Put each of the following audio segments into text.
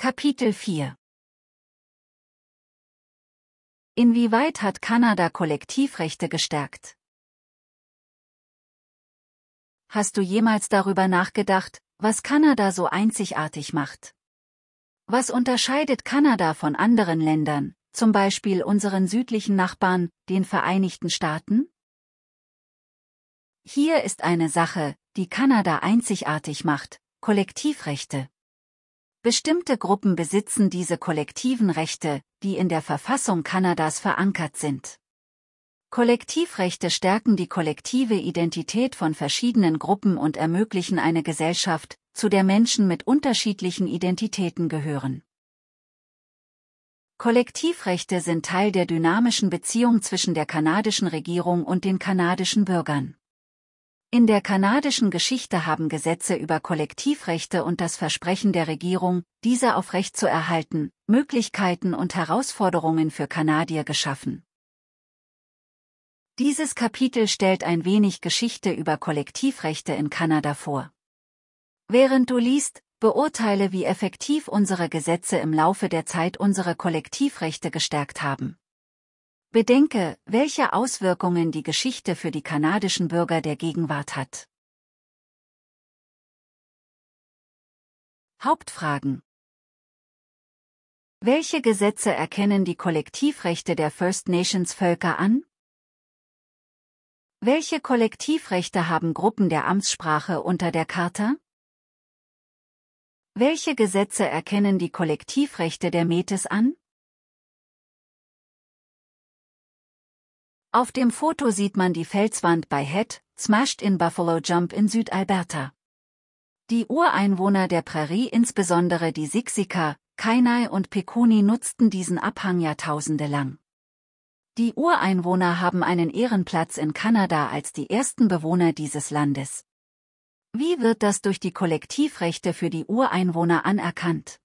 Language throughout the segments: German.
Kapitel 4 Inwieweit hat Kanada Kollektivrechte gestärkt? Hast du jemals darüber nachgedacht, was Kanada so einzigartig macht? Was unterscheidet Kanada von anderen Ländern, zum Beispiel unseren südlichen Nachbarn, den Vereinigten Staaten? Hier ist eine Sache, die Kanada einzigartig macht, Kollektivrechte. Bestimmte Gruppen besitzen diese kollektiven Rechte, die in der Verfassung Kanadas verankert sind. Kollektivrechte stärken die kollektive Identität von verschiedenen Gruppen und ermöglichen eine Gesellschaft, zu der Menschen mit unterschiedlichen Identitäten gehören. Kollektivrechte sind Teil der dynamischen Beziehung zwischen der kanadischen Regierung und den kanadischen Bürgern. In der kanadischen Geschichte haben Gesetze über Kollektivrechte und das Versprechen der Regierung, diese aufrechtzuerhalten, Möglichkeiten und Herausforderungen für Kanadier geschaffen. Dieses Kapitel stellt ein wenig Geschichte über Kollektivrechte in Kanada vor. Während du liest, beurteile, wie effektiv unsere Gesetze im Laufe der Zeit unsere Kollektivrechte gestärkt haben. Bedenke, welche Auswirkungen die Geschichte für die kanadischen Bürger der Gegenwart hat. Hauptfragen Welche Gesetze erkennen die Kollektivrechte der First Nations Völker an? Welche Kollektivrechte haben Gruppen der Amtssprache unter der Charta? Welche Gesetze erkennen die Kollektivrechte der Metis an? Auf dem Foto sieht man die Felswand bei Head, Smashed in Buffalo Jump in Südalberta. Die Ureinwohner der Prärie insbesondere die Siksika, Kainai und Pekuni nutzten diesen Abhang jahrtausende lang. Die Ureinwohner haben einen Ehrenplatz in Kanada als die ersten Bewohner dieses Landes. Wie wird das durch die Kollektivrechte für die Ureinwohner anerkannt?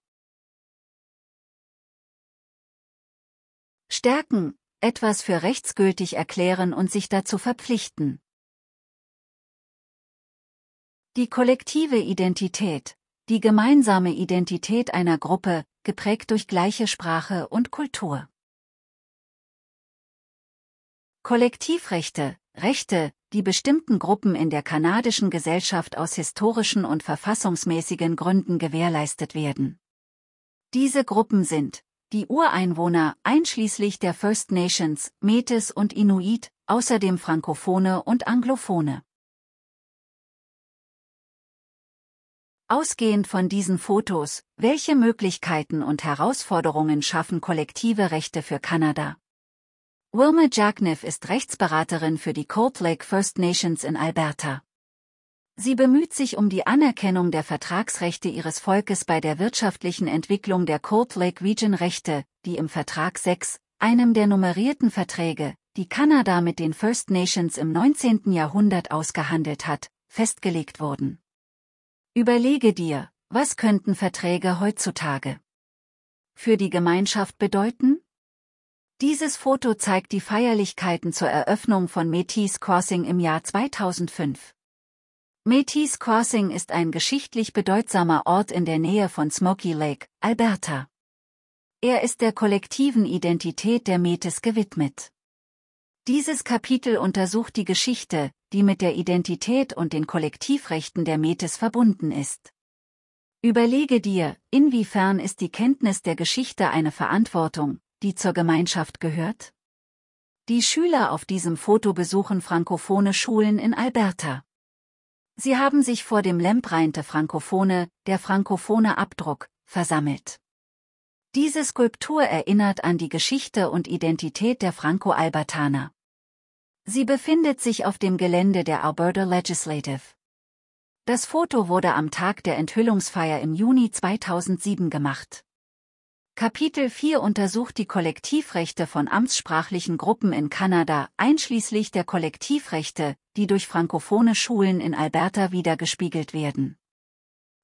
Stärken etwas für rechtsgültig erklären und sich dazu verpflichten. Die kollektive Identität, die gemeinsame Identität einer Gruppe, geprägt durch gleiche Sprache und Kultur. Kollektivrechte, Rechte, die bestimmten Gruppen in der kanadischen Gesellschaft aus historischen und verfassungsmäßigen Gründen gewährleistet werden. Diese Gruppen sind die Ureinwohner, einschließlich der First Nations, Metis und Inuit, außerdem Frankophone und Anglophone. Ausgehend von diesen Fotos, welche Möglichkeiten und Herausforderungen schaffen kollektive Rechte für Kanada? Wilma Jagniff ist Rechtsberaterin für die Cold Lake First Nations in Alberta. Sie bemüht sich um die Anerkennung der Vertragsrechte ihres Volkes bei der wirtschaftlichen Entwicklung der Cold Lake Region Rechte, die im Vertrag 6, einem der nummerierten Verträge, die Kanada mit den First Nations im 19. Jahrhundert ausgehandelt hat, festgelegt wurden. Überlege dir, was könnten Verträge heutzutage für die Gemeinschaft bedeuten? Dieses Foto zeigt die Feierlichkeiten zur Eröffnung von Metis Crossing im Jahr 2005. Metis Crossing ist ein geschichtlich bedeutsamer Ort in der Nähe von Smoky Lake, Alberta. Er ist der kollektiven Identität der Metis gewidmet. Dieses Kapitel untersucht die Geschichte, die mit der Identität und den Kollektivrechten der Metis verbunden ist. Überlege dir, inwiefern ist die Kenntnis der Geschichte eine Verantwortung, die zur Gemeinschaft gehört? Die Schüler auf diesem Foto besuchen frankophone Schulen in Alberta. Sie haben sich vor dem Lemprein Frankophone, der frankophone Abdruck, versammelt. Diese Skulptur erinnert an die Geschichte und Identität der Franco-Albertaner. Sie befindet sich auf dem Gelände der Alberta Legislative. Das Foto wurde am Tag der Enthüllungsfeier im Juni 2007 gemacht. Kapitel 4 untersucht die Kollektivrechte von amtssprachlichen Gruppen in Kanada, einschließlich der Kollektivrechte, die durch frankophone Schulen in Alberta wiedergespiegelt werden.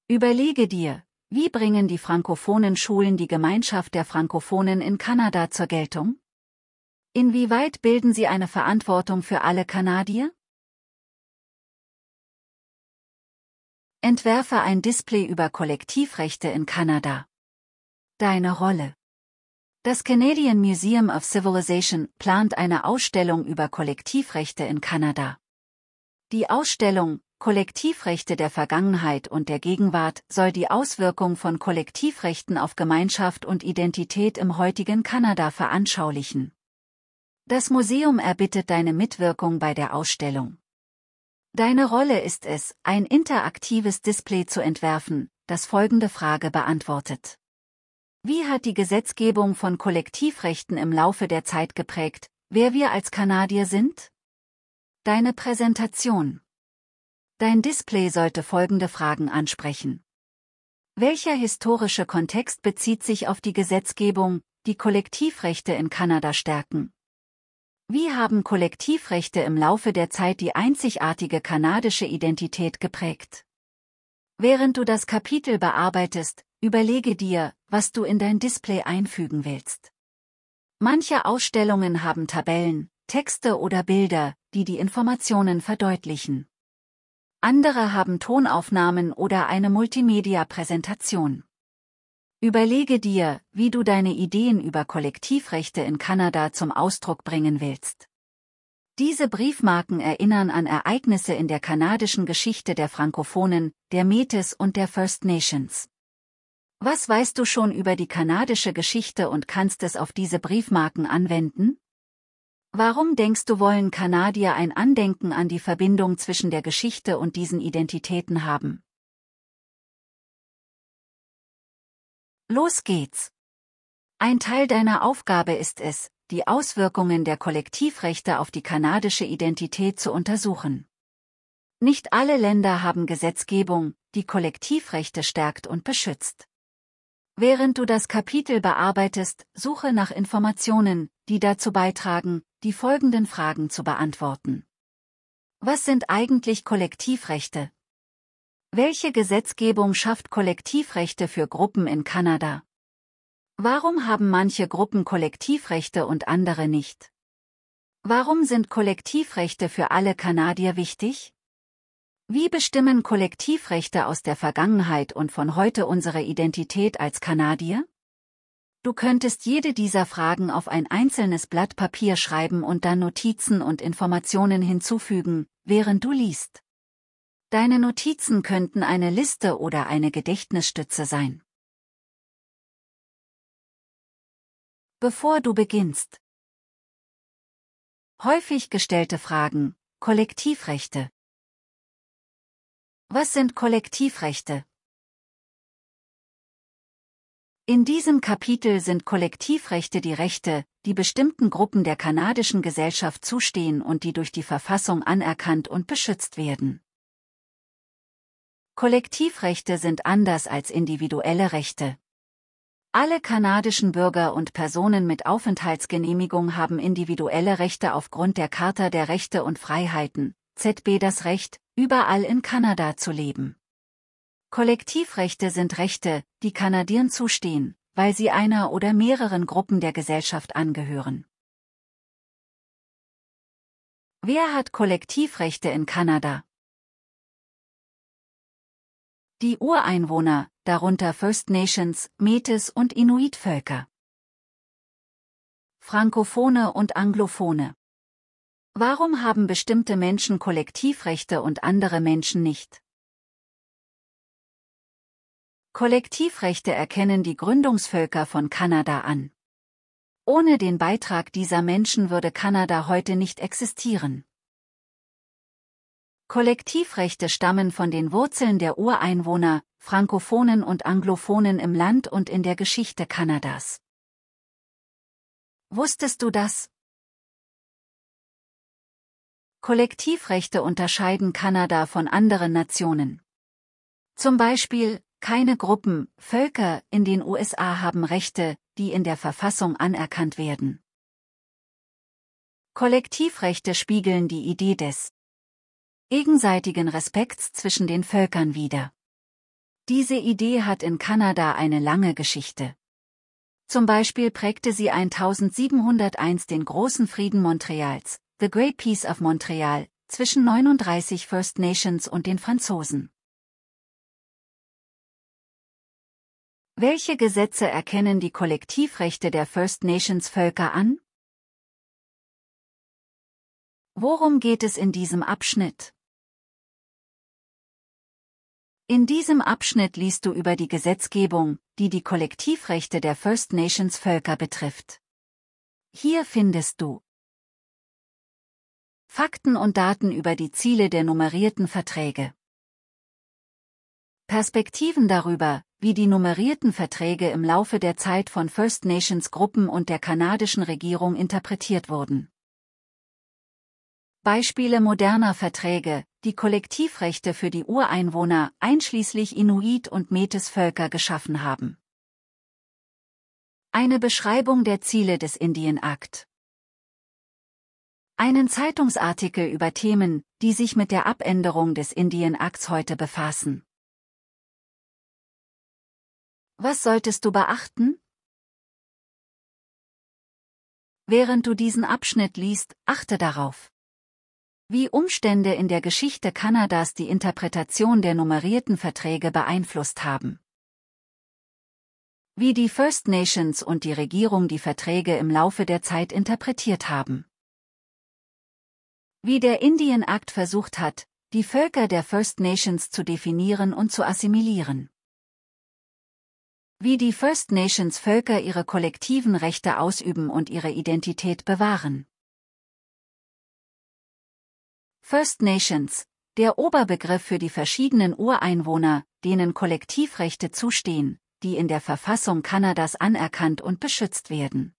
Überlege dir, wie bringen die frankophonen Schulen die Gemeinschaft der Frankophonen in Kanada zur Geltung? Inwieweit bilden sie eine Verantwortung für alle Kanadier? Entwerfe ein Display über Kollektivrechte in Kanada. Deine Rolle. Das Canadian Museum of Civilization plant eine Ausstellung über Kollektivrechte in Kanada. Die Ausstellung Kollektivrechte der Vergangenheit und der Gegenwart soll die Auswirkung von Kollektivrechten auf Gemeinschaft und Identität im heutigen Kanada veranschaulichen. Das Museum erbittet deine Mitwirkung bei der Ausstellung. Deine Rolle ist es, ein interaktives Display zu entwerfen, das folgende Frage beantwortet. Wie hat die Gesetzgebung von Kollektivrechten im Laufe der Zeit geprägt, wer wir als Kanadier sind? Deine Präsentation. Dein Display sollte folgende Fragen ansprechen. Welcher historische Kontext bezieht sich auf die Gesetzgebung, die Kollektivrechte in Kanada stärken? Wie haben Kollektivrechte im Laufe der Zeit die einzigartige kanadische Identität geprägt? Während du das Kapitel bearbeitest, Überlege dir, was du in dein Display einfügen willst. Manche Ausstellungen haben Tabellen, Texte oder Bilder, die die Informationen verdeutlichen. Andere haben Tonaufnahmen oder eine Multimedia-Präsentation. Überlege dir, wie du deine Ideen über Kollektivrechte in Kanada zum Ausdruck bringen willst. Diese Briefmarken erinnern an Ereignisse in der kanadischen Geschichte der Frankophonen, der Metis und der First Nations. Was weißt du schon über die kanadische Geschichte und kannst es auf diese Briefmarken anwenden? Warum denkst du wollen Kanadier ein Andenken an die Verbindung zwischen der Geschichte und diesen Identitäten haben? Los geht's! Ein Teil deiner Aufgabe ist es, die Auswirkungen der Kollektivrechte auf die kanadische Identität zu untersuchen. Nicht alle Länder haben Gesetzgebung, die Kollektivrechte stärkt und beschützt. Während du das Kapitel bearbeitest, suche nach Informationen, die dazu beitragen, die folgenden Fragen zu beantworten. Was sind eigentlich Kollektivrechte? Welche Gesetzgebung schafft Kollektivrechte für Gruppen in Kanada? Warum haben manche Gruppen Kollektivrechte und andere nicht? Warum sind Kollektivrechte für alle Kanadier wichtig? Wie bestimmen Kollektivrechte aus der Vergangenheit und von heute unsere Identität als Kanadier? Du könntest jede dieser Fragen auf ein einzelnes Blatt Papier schreiben und dann Notizen und Informationen hinzufügen, während du liest. Deine Notizen könnten eine Liste oder eine Gedächtnisstütze sein. Bevor du beginnst. Häufig gestellte Fragen, Kollektivrechte, was sind Kollektivrechte? In diesem Kapitel sind Kollektivrechte die Rechte, die bestimmten Gruppen der kanadischen Gesellschaft zustehen und die durch die Verfassung anerkannt und beschützt werden. Kollektivrechte sind anders als individuelle Rechte. Alle kanadischen Bürger und Personen mit Aufenthaltsgenehmigung haben individuelle Rechte aufgrund der Charta der Rechte und Freiheiten, ZB das Recht, überall in Kanada zu leben. Kollektivrechte sind Rechte, die Kanadiern zustehen, weil sie einer oder mehreren Gruppen der Gesellschaft angehören. Wer hat Kollektivrechte in Kanada? Die Ureinwohner, darunter First Nations, Metis und Inuit-Völker. Frankophone und Anglophone. Warum haben bestimmte Menschen Kollektivrechte und andere Menschen nicht? Kollektivrechte erkennen die Gründungsvölker von Kanada an. Ohne den Beitrag dieser Menschen würde Kanada heute nicht existieren. Kollektivrechte stammen von den Wurzeln der Ureinwohner, Frankophonen und Anglophonen im Land und in der Geschichte Kanadas. Wusstest du das? Kollektivrechte unterscheiden Kanada von anderen Nationen. Zum Beispiel, keine Gruppen, Völker in den USA haben Rechte, die in der Verfassung anerkannt werden. Kollektivrechte spiegeln die Idee des gegenseitigen Respekts zwischen den Völkern wider. Diese Idee hat in Kanada eine lange Geschichte. Zum Beispiel prägte sie 1701 den Großen Frieden Montreals, The Great Peace of Montreal, zwischen 39 First Nations und den Franzosen. Welche Gesetze erkennen die Kollektivrechte der First Nations Völker an? Worum geht es in diesem Abschnitt? In diesem Abschnitt liest du über die Gesetzgebung, die die Kollektivrechte der First Nations Völker betrifft. Hier findest du Fakten und Daten über die Ziele der nummerierten Verträge. Perspektiven darüber, wie die nummerierten Verträge im Laufe der Zeit von First Nations Gruppen und der kanadischen Regierung interpretiert wurden. Beispiele moderner Verträge, die Kollektivrechte für die Ureinwohner, einschließlich Inuit und Metis Völker geschaffen haben. Eine Beschreibung der Ziele des Indian Act einen Zeitungsartikel über Themen, die sich mit der Abänderung des Indian Acts heute befassen. Was solltest du beachten? Während du diesen Abschnitt liest, achte darauf. Wie Umstände in der Geschichte Kanadas die Interpretation der nummerierten Verträge beeinflusst haben. Wie die First Nations und die Regierung die Verträge im Laufe der Zeit interpretiert haben. Wie der Indian Act versucht hat, die Völker der First Nations zu definieren und zu assimilieren. Wie die First Nations Völker ihre kollektiven Rechte ausüben und ihre Identität bewahren. First Nations, der Oberbegriff für die verschiedenen Ureinwohner, denen Kollektivrechte zustehen, die in der Verfassung Kanadas anerkannt und beschützt werden.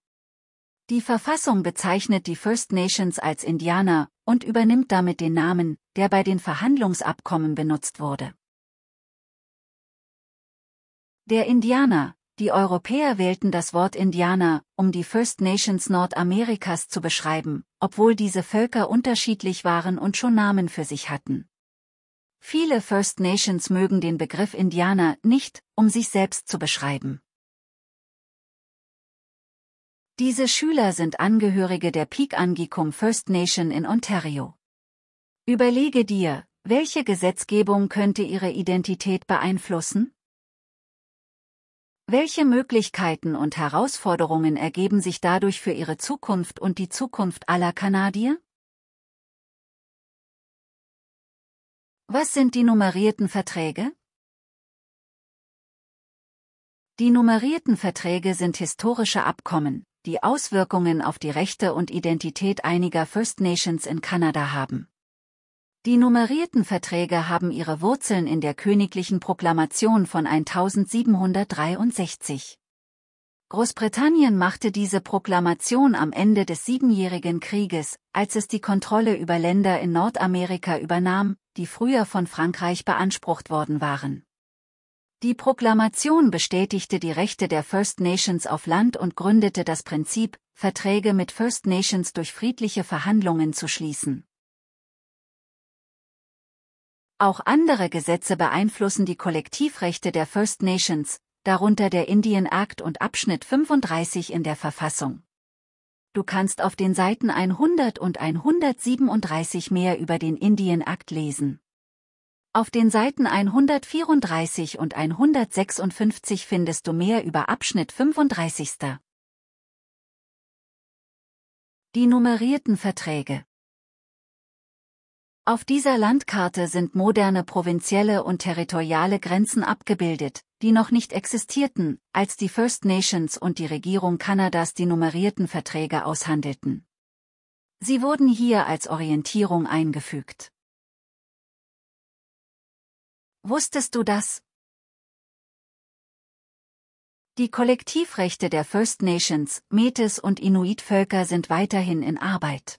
Die Verfassung bezeichnet die First Nations als Indianer, und übernimmt damit den Namen, der bei den Verhandlungsabkommen benutzt wurde. Der Indianer, die Europäer wählten das Wort Indianer, um die First Nations Nordamerikas zu beschreiben, obwohl diese Völker unterschiedlich waren und schon Namen für sich hatten. Viele First Nations mögen den Begriff Indianer nicht, um sich selbst zu beschreiben. Diese Schüler sind Angehörige der Peak Angikum First Nation in Ontario. Überlege dir, welche Gesetzgebung könnte ihre Identität beeinflussen? Welche Möglichkeiten und Herausforderungen ergeben sich dadurch für ihre Zukunft und die Zukunft aller Kanadier? Was sind die nummerierten Verträge? Die nummerierten Verträge sind historische Abkommen, die Auswirkungen auf die Rechte und Identität einiger First Nations in Kanada haben. Die nummerierten Verträge haben ihre Wurzeln in der königlichen Proklamation von 1763. Großbritannien machte diese Proklamation am Ende des Siebenjährigen Krieges, als es die Kontrolle über Länder in Nordamerika übernahm, die früher von Frankreich beansprucht worden waren. Die Proklamation bestätigte die Rechte der First Nations auf Land und gründete das Prinzip, Verträge mit First Nations durch friedliche Verhandlungen zu schließen. Auch andere Gesetze beeinflussen die Kollektivrechte der First Nations, darunter der Indian Act und Abschnitt 35 in der Verfassung. Du kannst auf den Seiten 100 und 137 mehr über den Indian Act lesen. Auf den Seiten 134 und 156 findest du mehr über Abschnitt 35. Die nummerierten Verträge auf dieser Landkarte sind moderne provinzielle und territoriale Grenzen abgebildet, die noch nicht existierten, als die First Nations und die Regierung Kanadas die nummerierten Verträge aushandelten. Sie wurden hier als Orientierung eingefügt. Wusstest du das? Die Kollektivrechte der First Nations, Metis und Inuit-Völker sind weiterhin in Arbeit.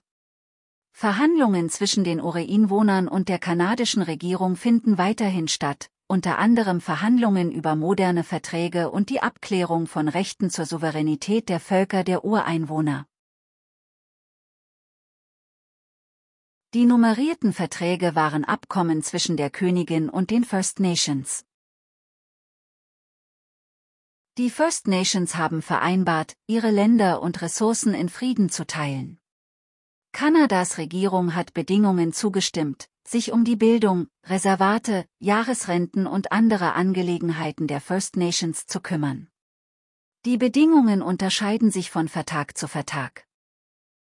Verhandlungen zwischen den Ureinwohnern und der kanadischen Regierung finden weiterhin statt, unter anderem Verhandlungen über moderne Verträge und die Abklärung von Rechten zur Souveränität der Völker der Ureinwohner. Die nummerierten Verträge waren Abkommen zwischen der Königin und den First Nations. Die First Nations haben vereinbart, ihre Länder und Ressourcen in Frieden zu teilen. Kanadas Regierung hat Bedingungen zugestimmt, sich um die Bildung, Reservate, Jahresrenten und andere Angelegenheiten der First Nations zu kümmern. Die Bedingungen unterscheiden sich von Vertrag zu Vertrag.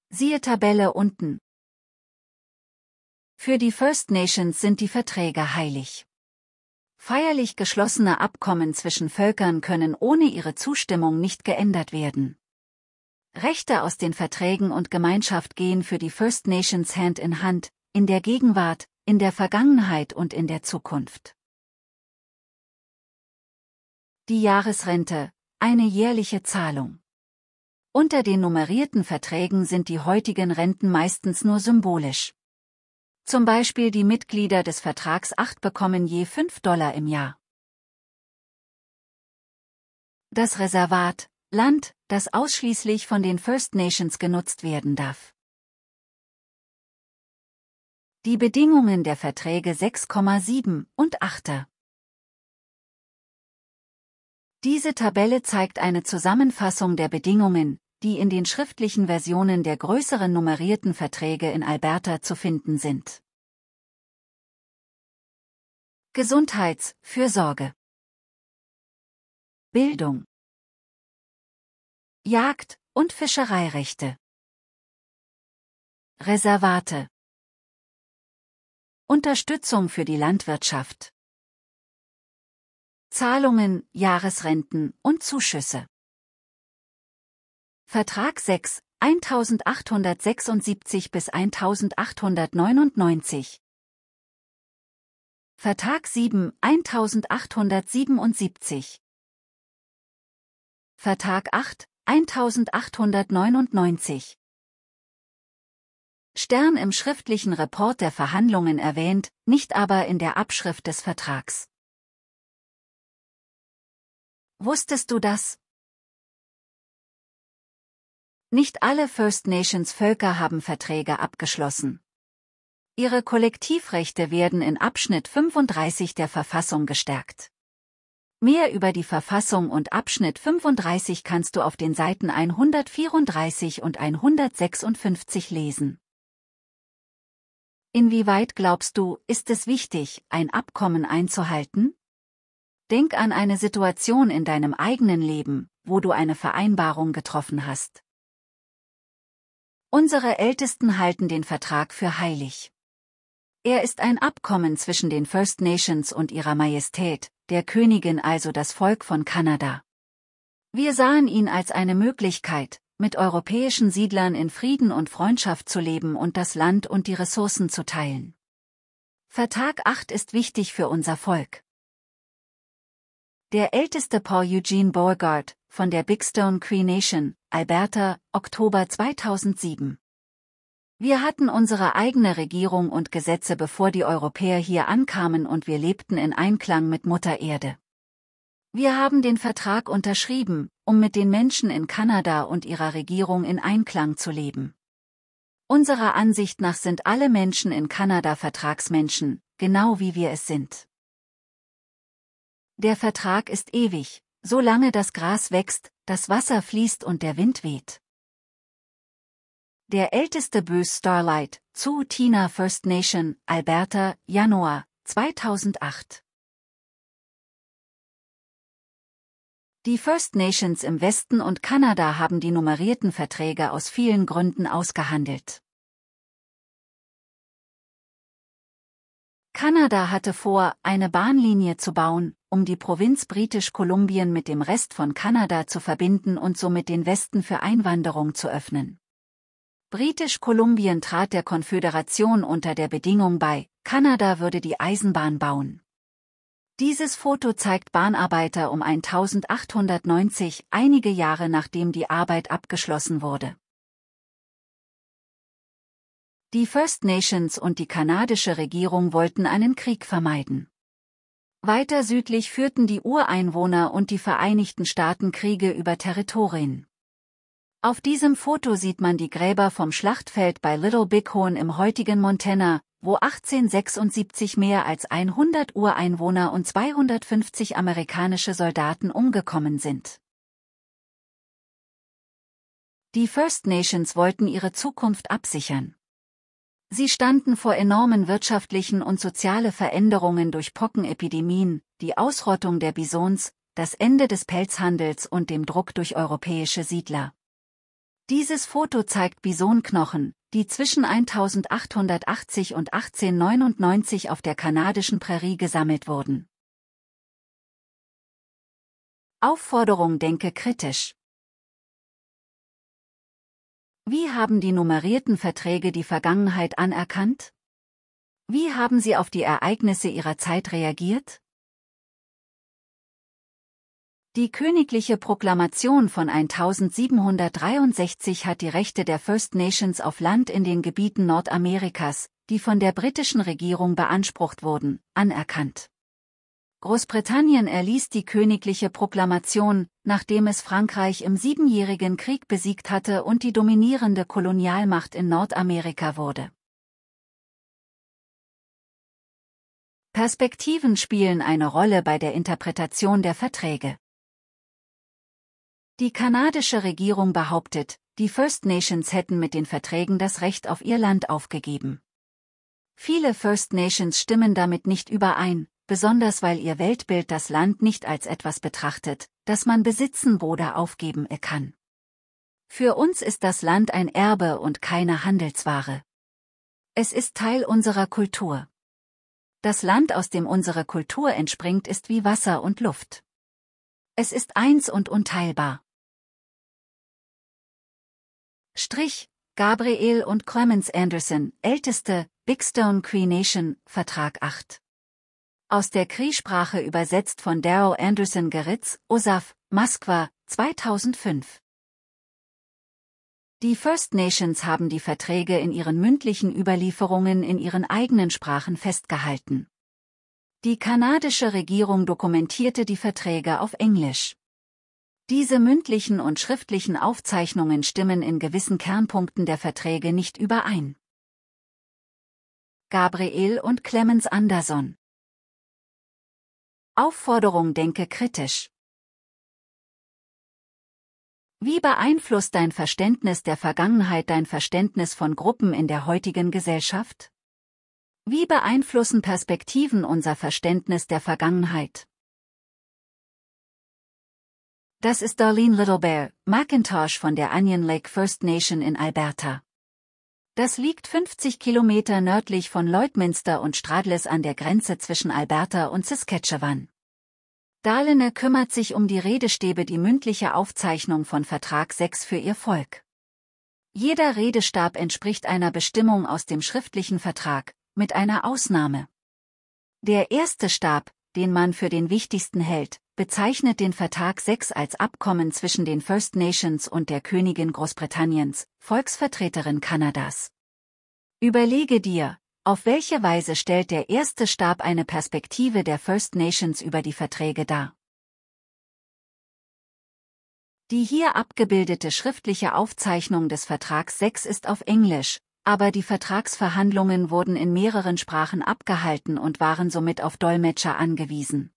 Siehe Tabelle unten. Für die First Nations sind die Verträge heilig. Feierlich geschlossene Abkommen zwischen Völkern können ohne ihre Zustimmung nicht geändert werden. Rechte aus den Verträgen und Gemeinschaft gehen für die First Nations Hand in Hand, in der Gegenwart, in der Vergangenheit und in der Zukunft. Die Jahresrente, eine jährliche Zahlung. Unter den nummerierten Verträgen sind die heutigen Renten meistens nur symbolisch. Zum Beispiel die Mitglieder des Vertrags 8 bekommen je 5 Dollar im Jahr. Das Reservat, Land, das ausschließlich von den First Nations genutzt werden darf. Die Bedingungen der Verträge 6,7 und 8. Diese Tabelle zeigt eine Zusammenfassung der Bedingungen, die in den schriftlichen Versionen der größeren nummerierten Verträge in Alberta zu finden sind. Gesundheitsfürsorge Bildung, Jagd- und Fischereirechte, Reservate, Unterstützung für die Landwirtschaft, Zahlungen, Jahresrenten und Zuschüsse. Vertrag 6, 1876 bis 1899. Vertrag 7, 1877. Vertrag 8, 1899. Stern im schriftlichen Report der Verhandlungen erwähnt, nicht aber in der Abschrift des Vertrags. Wusstest du das? Nicht alle First Nations Völker haben Verträge abgeschlossen. Ihre Kollektivrechte werden in Abschnitt 35 der Verfassung gestärkt. Mehr über die Verfassung und Abschnitt 35 kannst du auf den Seiten 134 und 156 lesen. Inwieweit glaubst du, ist es wichtig, ein Abkommen einzuhalten? Denk an eine Situation in deinem eigenen Leben, wo du eine Vereinbarung getroffen hast. Unsere Ältesten halten den Vertrag für heilig. Er ist ein Abkommen zwischen den First Nations und ihrer Majestät, der Königin also das Volk von Kanada. Wir sahen ihn als eine Möglichkeit, mit europäischen Siedlern in Frieden und Freundschaft zu leben und das Land und die Ressourcen zu teilen. Vertrag 8 ist wichtig für unser Volk. Der älteste Paul Eugene Beauregard, von der Big Stone Cree Nation, Alberta, Oktober 2007. Wir hatten unsere eigene Regierung und Gesetze bevor die Europäer hier ankamen und wir lebten in Einklang mit Mutter Erde. Wir haben den Vertrag unterschrieben, um mit den Menschen in Kanada und ihrer Regierung in Einklang zu leben. Unserer Ansicht nach sind alle Menschen in Kanada Vertragsmenschen, genau wie wir es sind. Der Vertrag ist ewig, Solange das Gras wächst, das Wasser fließt und der Wind weht. Der älteste Böse Starlight, zu Tina First Nation, Alberta, Januar 2008. Die First Nations im Westen und Kanada haben die nummerierten Verträge aus vielen Gründen ausgehandelt. Kanada hatte vor, eine Bahnlinie zu bauen, um die Provinz Britisch Kolumbien mit dem Rest von Kanada zu verbinden und somit den Westen für Einwanderung zu öffnen. Britisch Kolumbien trat der Konföderation unter der Bedingung bei, Kanada würde die Eisenbahn bauen. Dieses Foto zeigt Bahnarbeiter um 1890, einige Jahre nachdem die Arbeit abgeschlossen wurde. Die First Nations und die kanadische Regierung wollten einen Krieg vermeiden. Weiter südlich führten die Ureinwohner und die Vereinigten Staaten Kriege über Territorien. Auf diesem Foto sieht man die Gräber vom Schlachtfeld bei Little Bighorn im heutigen Montana, wo 1876 mehr als 100 Ureinwohner und 250 amerikanische Soldaten umgekommen sind. Die First Nations wollten ihre Zukunft absichern. Sie standen vor enormen wirtschaftlichen und soziale Veränderungen durch Pockenepidemien, die Ausrottung der Bisons, das Ende des Pelzhandels und dem Druck durch europäische Siedler. Dieses Foto zeigt Bisonknochen, die zwischen 1880 und 1899 auf der kanadischen Prärie gesammelt wurden. Aufforderung Denke kritisch wie haben die nummerierten Verträge die Vergangenheit anerkannt? Wie haben sie auf die Ereignisse ihrer Zeit reagiert? Die königliche Proklamation von 1763 hat die Rechte der First Nations auf Land in den Gebieten Nordamerikas, die von der britischen Regierung beansprucht wurden, anerkannt. Großbritannien erließ die königliche Proklamation, nachdem es Frankreich im Siebenjährigen Krieg besiegt hatte und die dominierende Kolonialmacht in Nordamerika wurde. Perspektiven spielen eine Rolle bei der Interpretation der Verträge. Die kanadische Regierung behauptet, die First Nations hätten mit den Verträgen das Recht auf ihr Land aufgegeben. Viele First Nations stimmen damit nicht überein, besonders weil ihr Weltbild das Land nicht als etwas betrachtet, das man besitzen oder aufgeben kann. Für uns ist das Land ein Erbe und keine Handelsware. Es ist Teil unserer Kultur. Das Land, aus dem unsere Kultur entspringt, ist wie Wasser und Luft. Es ist eins und unteilbar. Strich, Gabriel und Clemens Anderson, älteste, Big Stone Cree Nation, Vertrag 8. Aus der cree übersetzt von Daryl Anderson Geritz, Osaf, Moskwa, 2005. Die First Nations haben die Verträge in ihren mündlichen Überlieferungen in ihren eigenen Sprachen festgehalten. Die kanadische Regierung dokumentierte die Verträge auf Englisch. Diese mündlichen und schriftlichen Aufzeichnungen stimmen in gewissen Kernpunkten der Verträge nicht überein. Gabriel und Clemens Anderson Aufforderung denke kritisch. Wie beeinflusst dein Verständnis der Vergangenheit dein Verständnis von Gruppen in der heutigen Gesellschaft? Wie beeinflussen Perspektiven unser Verständnis der Vergangenheit? Das ist Darlene Littlebear, Bear, McIntosh von der Onion Lake First Nation in Alberta. Das liegt 50 Kilometer nördlich von Leutminster und Stradles an der Grenze zwischen Alberta und Saskatchewan. Dahlene kümmert sich um die Redestäbe die mündliche Aufzeichnung von Vertrag 6 für ihr Volk. Jeder Redestab entspricht einer Bestimmung aus dem schriftlichen Vertrag, mit einer Ausnahme. Der erste Stab, den man für den wichtigsten hält, bezeichnet den Vertrag 6 als Abkommen zwischen den First Nations und der Königin Großbritanniens, Volksvertreterin Kanadas. Überlege dir, auf welche Weise stellt der erste Stab eine Perspektive der First Nations über die Verträge dar? Die hier abgebildete schriftliche Aufzeichnung des Vertrags 6 ist auf Englisch, aber die Vertragsverhandlungen wurden in mehreren Sprachen abgehalten und waren somit auf Dolmetscher angewiesen.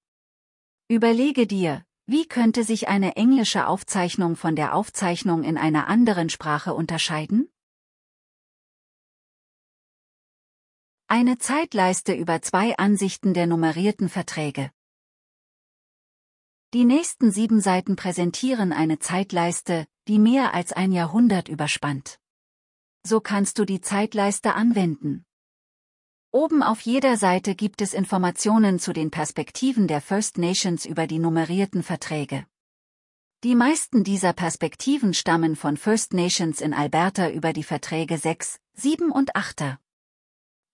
Überlege dir, wie könnte sich eine englische Aufzeichnung von der Aufzeichnung in einer anderen Sprache unterscheiden? Eine Zeitleiste über zwei Ansichten der nummerierten Verträge. Die nächsten sieben Seiten präsentieren eine Zeitleiste, die mehr als ein Jahrhundert überspannt. So kannst du die Zeitleiste anwenden. Oben auf jeder Seite gibt es Informationen zu den Perspektiven der First Nations über die nummerierten Verträge. Die meisten dieser Perspektiven stammen von First Nations in Alberta über die Verträge 6, 7 und 8.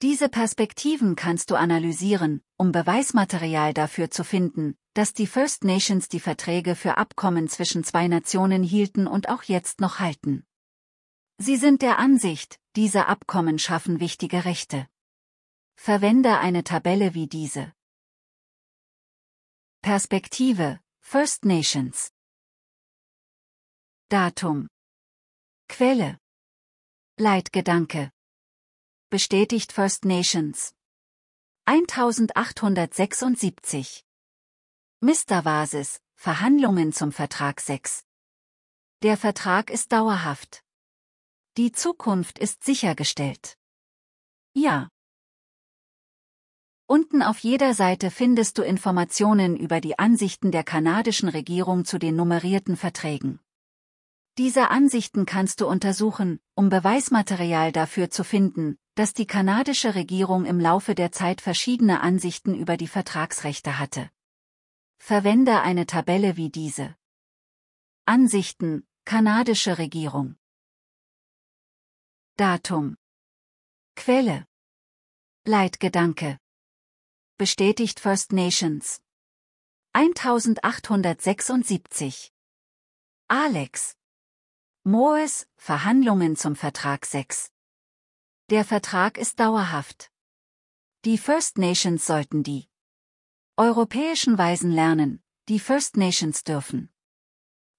Diese Perspektiven kannst du analysieren, um Beweismaterial dafür zu finden, dass die First Nations die Verträge für Abkommen zwischen zwei Nationen hielten und auch jetzt noch halten. Sie sind der Ansicht, diese Abkommen schaffen wichtige Rechte. Verwende eine Tabelle wie diese. Perspektive First Nations Datum Quelle Leitgedanke Bestätigt First Nations 1876 Mr. Mistervasis Verhandlungen zum Vertrag 6 Der Vertrag ist dauerhaft. Die Zukunft ist sichergestellt. Ja. Unten auf jeder Seite findest du Informationen über die Ansichten der kanadischen Regierung zu den nummerierten Verträgen. Diese Ansichten kannst du untersuchen, um Beweismaterial dafür zu finden, dass die kanadische Regierung im Laufe der Zeit verschiedene Ansichten über die Vertragsrechte hatte. Verwende eine Tabelle wie diese. Ansichten, kanadische Regierung. Datum. Quelle. Leitgedanke bestätigt First Nations. 1876. Alex. Morris, Verhandlungen zum Vertrag 6. Der Vertrag ist dauerhaft. Die First Nations sollten die europäischen Weisen lernen, die First Nations dürfen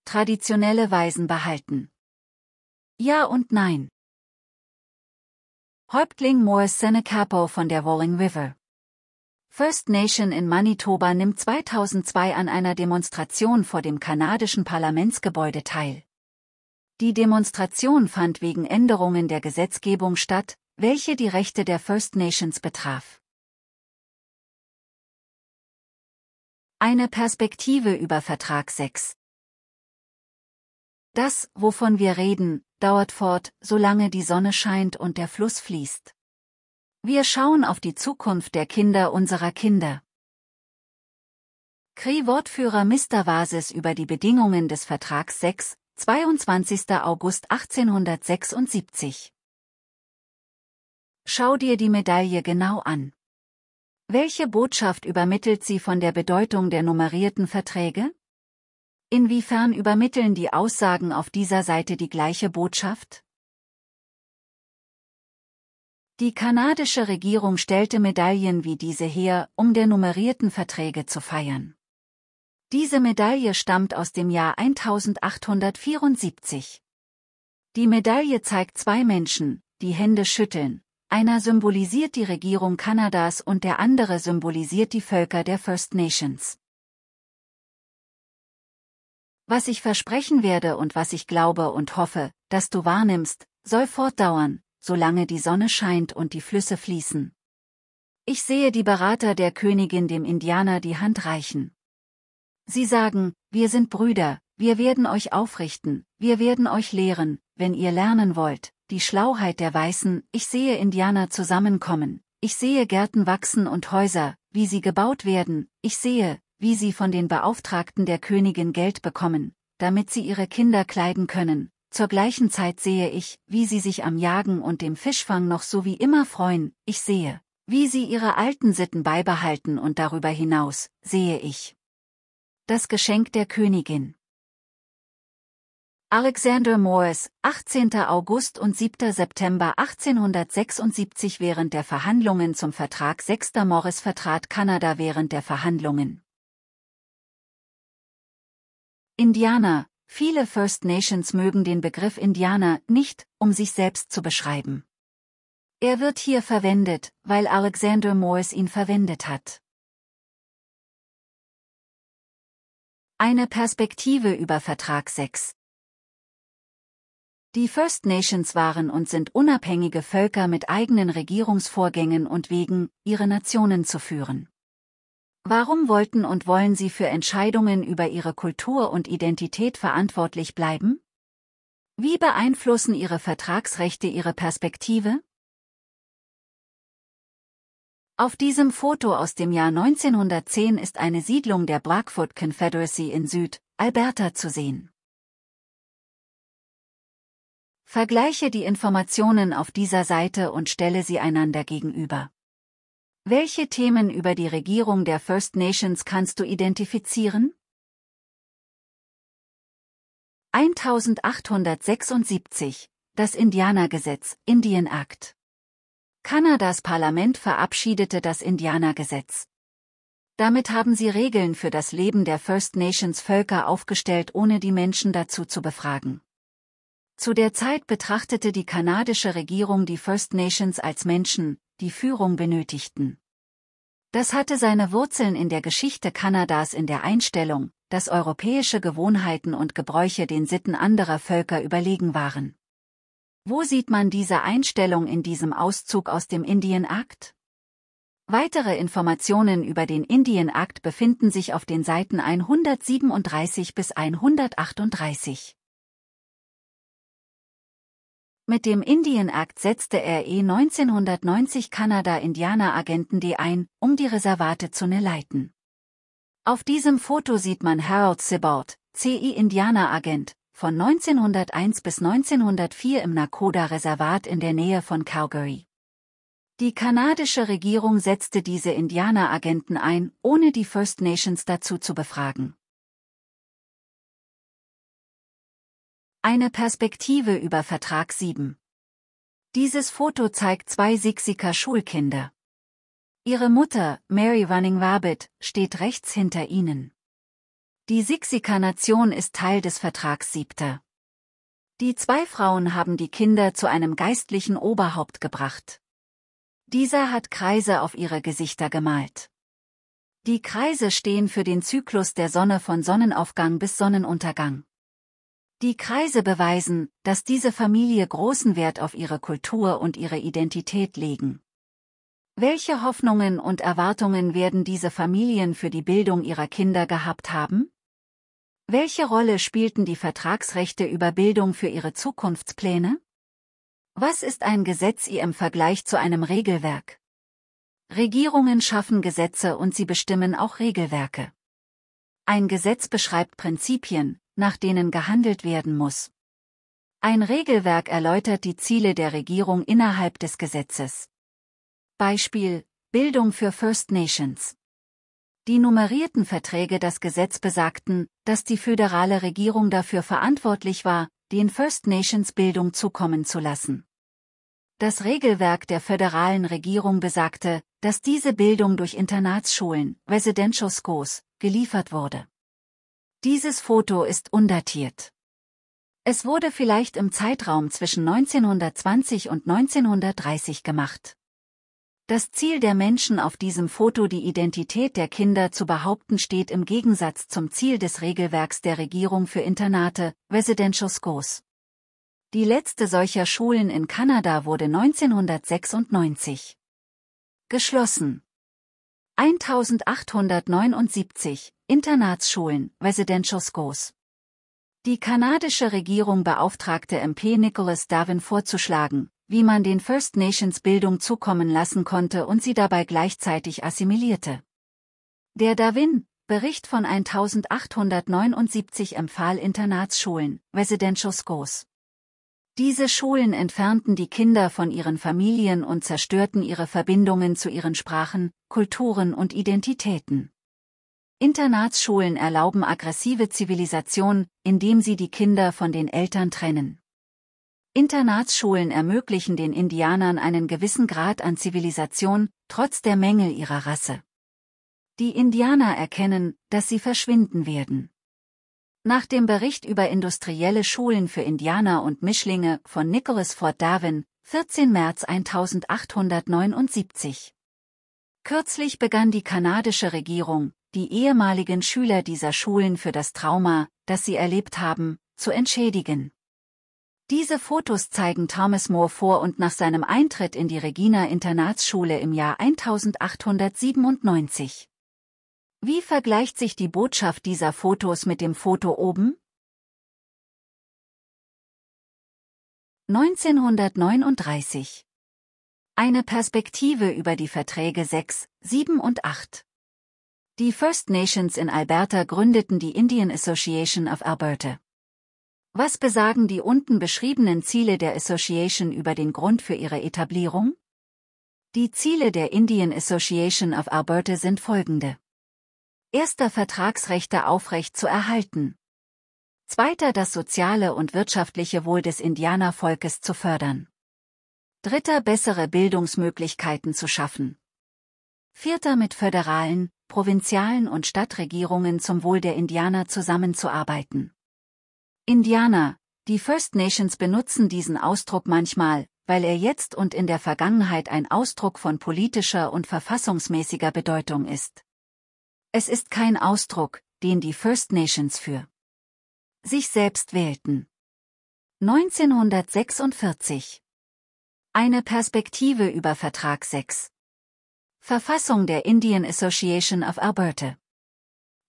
traditionelle Weisen behalten. Ja und nein. Häuptling Morris Senecapo von der Walling River First Nation in Manitoba nimmt 2002 an einer Demonstration vor dem kanadischen Parlamentsgebäude teil. Die Demonstration fand wegen Änderungen der Gesetzgebung statt, welche die Rechte der First Nations betraf. Eine Perspektive über Vertrag 6 Das, wovon wir reden, dauert fort, solange die Sonne scheint und der Fluss fließt. Wir schauen auf die Zukunft der Kinder unserer Kinder. Kri-Wortführer Mr. Vases über die Bedingungen des Vertrags 6, 22. August 1876. Schau dir die Medaille genau an. Welche Botschaft übermittelt sie von der Bedeutung der nummerierten Verträge? Inwiefern übermitteln die Aussagen auf dieser Seite die gleiche Botschaft? Die kanadische Regierung stellte Medaillen wie diese her, um der nummerierten Verträge zu feiern. Diese Medaille stammt aus dem Jahr 1874. Die Medaille zeigt zwei Menschen, die Hände schütteln. Einer symbolisiert die Regierung Kanadas und der andere symbolisiert die Völker der First Nations. Was ich versprechen werde und was ich glaube und hoffe, dass du wahrnimmst, soll fortdauern, solange die Sonne scheint und die Flüsse fließen. Ich sehe die Berater der Königin dem Indianer die Hand reichen. Sie sagen, wir sind Brüder, wir werden euch aufrichten, wir werden euch lehren, wenn ihr lernen wollt, die Schlauheit der Weißen, ich sehe Indianer zusammenkommen, ich sehe Gärten wachsen und Häuser, wie sie gebaut werden, ich sehe, wie sie von den Beauftragten der Königin Geld bekommen, damit sie ihre Kinder kleiden können, zur gleichen Zeit sehe ich, wie sie sich am Jagen und dem Fischfang noch so wie immer freuen, ich sehe, wie sie ihre alten Sitten beibehalten und darüber hinaus, sehe ich. Das Geschenk der Königin. Alexander Morris, 18. August und 7. September 1876 während der Verhandlungen zum Vertrag 6. Morris vertrat Kanada während der Verhandlungen. Indianer, Viele First Nations mögen den Begriff Indianer nicht, um sich selbst zu beschreiben. Er wird hier verwendet, weil Alexander Morris ihn verwendet hat. Eine Perspektive über Vertrag 6 Die First Nations waren und sind unabhängige Völker mit eigenen Regierungsvorgängen und Wegen, ihre Nationen zu führen. Warum wollten und wollen sie für Entscheidungen über ihre Kultur und Identität verantwortlich bleiben? Wie beeinflussen ihre Vertragsrechte ihre Perspektive? Auf diesem Foto aus dem Jahr 1910 ist eine Siedlung der Blackfoot Confederacy in Süd, Alberta zu sehen. Vergleiche die Informationen auf dieser Seite und stelle sie einander gegenüber. Welche Themen über die Regierung der First Nations kannst du identifizieren? 1876 Das Indianergesetz, Indian Act. Kanadas Parlament verabschiedete das Indianergesetz. Damit haben sie Regeln für das Leben der First Nations Völker aufgestellt, ohne die Menschen dazu zu befragen. Zu der Zeit betrachtete die kanadische Regierung die First Nations als Menschen, die Führung benötigten. Das hatte seine Wurzeln in der Geschichte Kanadas in der Einstellung, dass europäische Gewohnheiten und Gebräuche den Sitten anderer Völker überlegen waren. Wo sieht man diese Einstellung in diesem Auszug aus dem indien Act? Weitere Informationen über den indien Act befinden sich auf den Seiten 137 bis 138. Mit dem Indian Act setzte er E 1990 Kanada-Indianer-Agenten die ein, um die Reservate zu ne leiten. Auf diesem Foto sieht man Harold Sibbald, CI-Indianer-Agent, von 1901 bis 1904 im Nakoda-Reservat in der Nähe von Calgary. Die kanadische Regierung setzte diese Indianer-Agenten ein, ohne die First Nations dazu zu befragen. Eine Perspektive über Vertrag 7. Dieses Foto zeigt zwei Sixiker Schulkinder. Ihre Mutter, Mary Running Rabbit, steht rechts hinter ihnen. Die Sixiker Nation ist Teil des Vertrags 7. Die zwei Frauen haben die Kinder zu einem geistlichen Oberhaupt gebracht. Dieser hat Kreise auf ihre Gesichter gemalt. Die Kreise stehen für den Zyklus der Sonne von Sonnenaufgang bis Sonnenuntergang. Die Kreise beweisen, dass diese Familie großen Wert auf ihre Kultur und ihre Identität legen. Welche Hoffnungen und Erwartungen werden diese Familien für die Bildung ihrer Kinder gehabt haben? Welche Rolle spielten die Vertragsrechte über Bildung für ihre Zukunftspläne? Was ist ein Gesetz ihr im Vergleich zu einem Regelwerk? Regierungen schaffen Gesetze und sie bestimmen auch Regelwerke. Ein Gesetz beschreibt Prinzipien, nach denen gehandelt werden muss. Ein Regelwerk erläutert die Ziele der Regierung innerhalb des Gesetzes. Beispiel Bildung für First Nations. Die nummerierten Verträge das Gesetz besagten, dass die föderale Regierung dafür verantwortlich war, den First Nations Bildung zukommen zu lassen. Das Regelwerk der föderalen Regierung besagte, dass diese Bildung durch Internatsschulen, Residential Schools, geliefert wurde. Dieses Foto ist undatiert. Es wurde vielleicht im Zeitraum zwischen 1920 und 1930 gemacht. Das Ziel der Menschen auf diesem Foto, die Identität der Kinder zu behaupten, steht im Gegensatz zum Ziel des Regelwerks der Regierung für Internate, Residential Schools. Die letzte solcher Schulen in Kanada wurde 1996 geschlossen. 1879, Internatsschulen, Residential Schools. Die kanadische Regierung beauftragte MP Nicholas Darwin vorzuschlagen, wie man den First Nations Bildung zukommen lassen konnte und sie dabei gleichzeitig assimilierte. Der Darwin, Bericht von 1879 empfahl Internatsschulen, Residential Schools. Diese Schulen entfernten die Kinder von ihren Familien und zerstörten ihre Verbindungen zu ihren Sprachen, Kulturen und Identitäten. Internatsschulen erlauben aggressive Zivilisation, indem sie die Kinder von den Eltern trennen. Internatsschulen ermöglichen den Indianern einen gewissen Grad an Zivilisation, trotz der Mängel ihrer Rasse. Die Indianer erkennen, dass sie verschwinden werden. Nach dem Bericht über industrielle Schulen für Indianer und Mischlinge von Nicholas Ford Darwin, 14 März 1879. Kürzlich begann die kanadische Regierung, die ehemaligen Schüler dieser Schulen für das Trauma, das sie erlebt haben, zu entschädigen. Diese Fotos zeigen Thomas Moore vor und nach seinem Eintritt in die Regina Internatsschule im Jahr 1897. Wie vergleicht sich die Botschaft dieser Fotos mit dem Foto oben? 1939 Eine Perspektive über die Verträge 6, 7 und 8 die First Nations in Alberta gründeten die Indian Association of Alberta. Was besagen die unten beschriebenen Ziele der Association über den Grund für ihre Etablierung? Die Ziele der Indian Association of Alberta sind folgende. Erster Vertragsrechte aufrecht zu erhalten. Zweiter das soziale und wirtschaftliche Wohl des Indianervolkes zu fördern. Dritter bessere Bildungsmöglichkeiten zu schaffen. Vierter mit föderalen, Provinzialen und Stadtregierungen zum Wohl der Indianer zusammenzuarbeiten. Indianer, die First Nations benutzen diesen Ausdruck manchmal, weil er jetzt und in der Vergangenheit ein Ausdruck von politischer und verfassungsmäßiger Bedeutung ist. Es ist kein Ausdruck, den die First Nations für sich selbst wählten. 1946 Eine Perspektive über Vertrag 6 Verfassung der Indian Association of Alberta.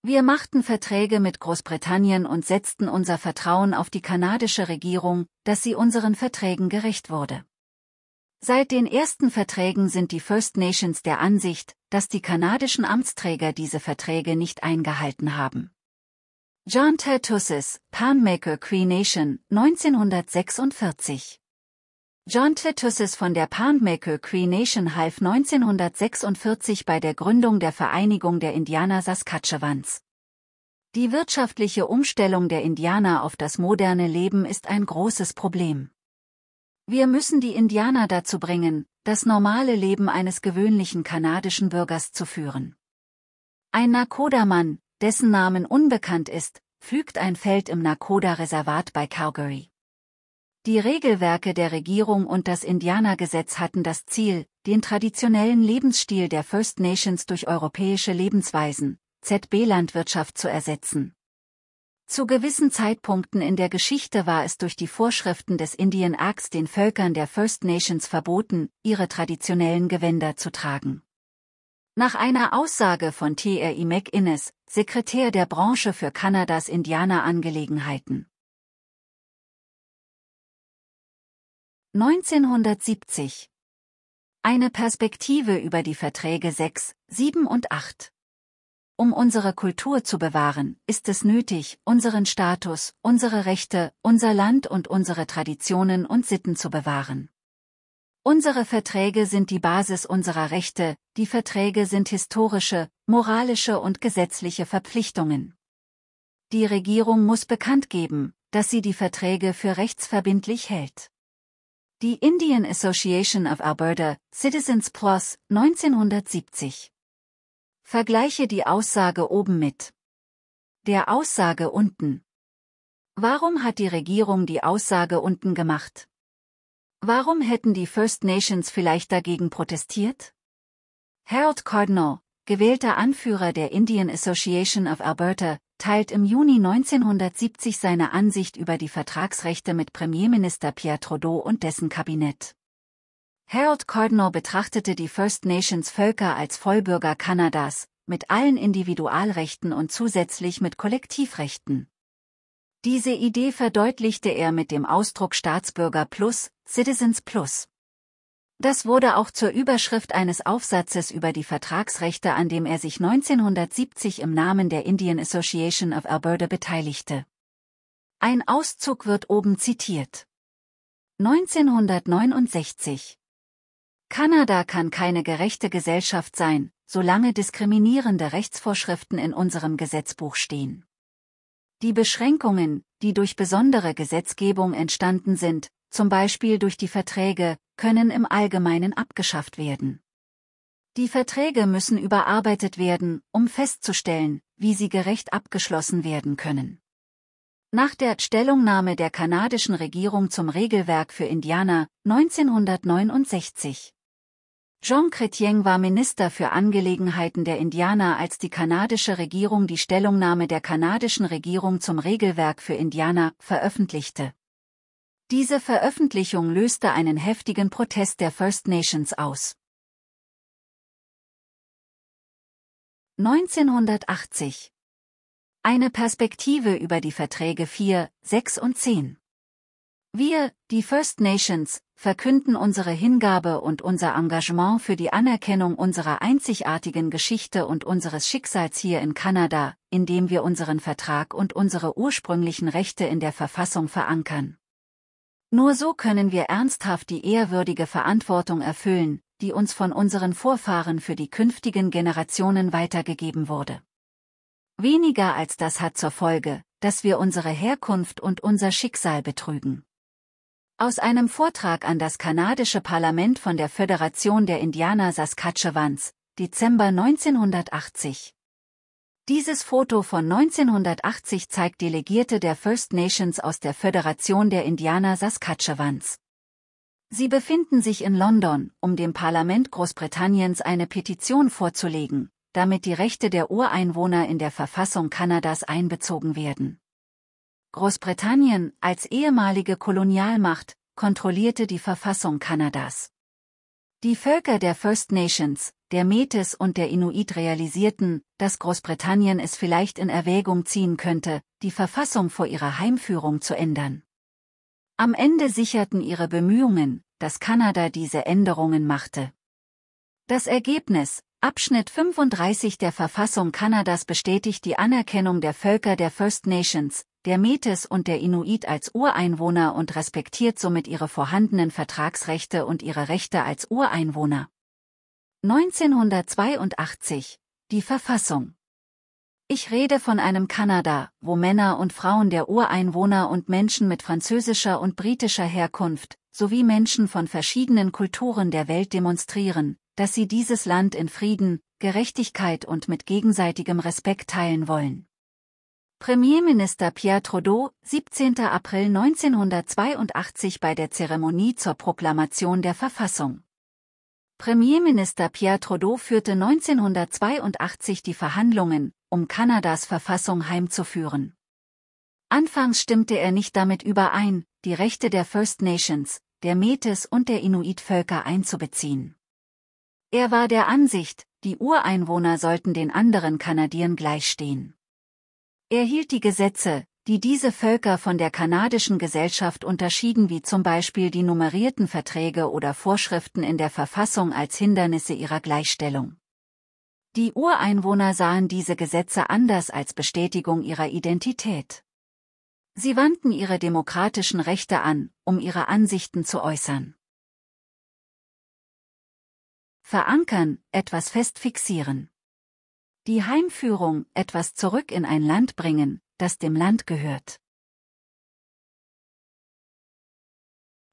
Wir machten Verträge mit Großbritannien und setzten unser Vertrauen auf die kanadische Regierung, dass sie unseren Verträgen gerecht wurde. Seit den ersten Verträgen sind die First Nations der Ansicht, dass die kanadischen Amtsträger diese Verträge nicht eingehalten haben. John Tertussis, Panmaker Cree Nation, 1946 John Titus's von der Poundmaker Cree Nation half 1946 bei der Gründung der Vereinigung der Indianer Saskatchewans. Die wirtschaftliche Umstellung der Indianer auf das moderne Leben ist ein großes Problem. Wir müssen die Indianer dazu bringen, das normale Leben eines gewöhnlichen kanadischen Bürgers zu führen. Ein Nakoda-Mann, dessen Namen unbekannt ist, pflügt ein Feld im Nakoda-Reservat bei Calgary. Die Regelwerke der Regierung und das Indianergesetz hatten das Ziel, den traditionellen Lebensstil der First Nations durch europäische Lebensweisen, ZB-Landwirtschaft zu ersetzen. Zu gewissen Zeitpunkten in der Geschichte war es durch die Vorschriften des Indian Acts den Völkern der First Nations verboten, ihre traditionellen Gewänder zu tragen. Nach einer Aussage von T.R.E. McInnes, Sekretär der Branche für Kanadas Indianerangelegenheiten 1970. Eine Perspektive über die Verträge 6, 7 und 8. Um unsere Kultur zu bewahren, ist es nötig, unseren Status, unsere Rechte, unser Land und unsere Traditionen und Sitten zu bewahren. Unsere Verträge sind die Basis unserer Rechte, die Verträge sind historische, moralische und gesetzliche Verpflichtungen. Die Regierung muss bekannt geben, dass sie die Verträge für rechtsverbindlich hält. Die Indian Association of Alberta, Citizens Plus, 1970. Vergleiche die Aussage oben mit der Aussage unten. Warum hat die Regierung die Aussage unten gemacht? Warum hätten die First Nations vielleicht dagegen protestiert? Harold Cardinal, gewählter Anführer der Indian Association of Alberta, teilt im Juni 1970 seine Ansicht über die Vertragsrechte mit Premierminister Pierre Trudeau und dessen Kabinett. Harold Cordner betrachtete die First Nations Völker als Vollbürger Kanadas, mit allen Individualrechten und zusätzlich mit Kollektivrechten. Diese Idee verdeutlichte er mit dem Ausdruck Staatsbürger Plus, Citizens Plus. Das wurde auch zur Überschrift eines Aufsatzes über die Vertragsrechte, an dem er sich 1970 im Namen der Indian Association of Alberta beteiligte. Ein Auszug wird oben zitiert. 1969 Kanada kann keine gerechte Gesellschaft sein, solange diskriminierende Rechtsvorschriften in unserem Gesetzbuch stehen. Die Beschränkungen, die durch besondere Gesetzgebung entstanden sind, zum Beispiel durch die Verträge, können im Allgemeinen abgeschafft werden. Die Verträge müssen überarbeitet werden, um festzustellen, wie sie gerecht abgeschlossen werden können. Nach der Stellungnahme der kanadischen Regierung zum Regelwerk für Indianer 1969. Jean Chrétien war Minister für Angelegenheiten der Indianer, als die kanadische Regierung die Stellungnahme der kanadischen Regierung zum Regelwerk für Indianer veröffentlichte. Diese Veröffentlichung löste einen heftigen Protest der First Nations aus. 1980 Eine Perspektive über die Verträge 4, 6 und 10 Wir, die First Nations, verkünden unsere Hingabe und unser Engagement für die Anerkennung unserer einzigartigen Geschichte und unseres Schicksals hier in Kanada, indem wir unseren Vertrag und unsere ursprünglichen Rechte in der Verfassung verankern. Nur so können wir ernsthaft die ehrwürdige Verantwortung erfüllen, die uns von unseren Vorfahren für die künftigen Generationen weitergegeben wurde. Weniger als das hat zur Folge, dass wir unsere Herkunft und unser Schicksal betrügen. Aus einem Vortrag an das kanadische Parlament von der Föderation der Indianer Saskatchewans, Dezember 1980 dieses Foto von 1980 zeigt Delegierte der First Nations aus der Föderation der Indianer Saskatchewans. Sie befinden sich in London, um dem Parlament Großbritanniens eine Petition vorzulegen, damit die Rechte der Ureinwohner in der Verfassung Kanadas einbezogen werden. Großbritannien, als ehemalige Kolonialmacht, kontrollierte die Verfassung Kanadas. Die Völker der First Nations, der Metis und der Inuit realisierten, dass Großbritannien es vielleicht in Erwägung ziehen könnte, die Verfassung vor ihrer Heimführung zu ändern. Am Ende sicherten ihre Bemühungen, dass Kanada diese Änderungen machte. Das Ergebnis, Abschnitt 35 der Verfassung Kanadas bestätigt die Anerkennung der Völker der First Nations, der Metis und der Inuit als Ureinwohner und respektiert somit ihre vorhandenen Vertragsrechte und ihre Rechte als Ureinwohner. 1982, die Verfassung. Ich rede von einem Kanada, wo Männer und Frauen der Ureinwohner und Menschen mit französischer und britischer Herkunft, sowie Menschen von verschiedenen Kulturen der Welt demonstrieren, dass sie dieses Land in Frieden, Gerechtigkeit und mit gegenseitigem Respekt teilen wollen. Premierminister Pierre Trudeau, 17. April 1982 bei der Zeremonie zur Proklamation der Verfassung. Premierminister Pierre Trudeau führte 1982 die Verhandlungen, um Kanadas Verfassung heimzuführen. Anfangs stimmte er nicht damit überein, die Rechte der First Nations, der Metis und der Inuit-Völker einzubeziehen. Er war der Ansicht, die Ureinwohner sollten den anderen Kanadiern gleichstehen. Er hielt die Gesetze, die diese Völker von der kanadischen Gesellschaft unterschieden wie zum Beispiel die nummerierten Verträge oder Vorschriften in der Verfassung als Hindernisse ihrer Gleichstellung. Die Ureinwohner sahen diese Gesetze anders als Bestätigung ihrer Identität. Sie wandten ihre demokratischen Rechte an, um ihre Ansichten zu äußern. Verankern, etwas fest fixieren. Die Heimführung, etwas zurück in ein Land bringen, das dem Land gehört.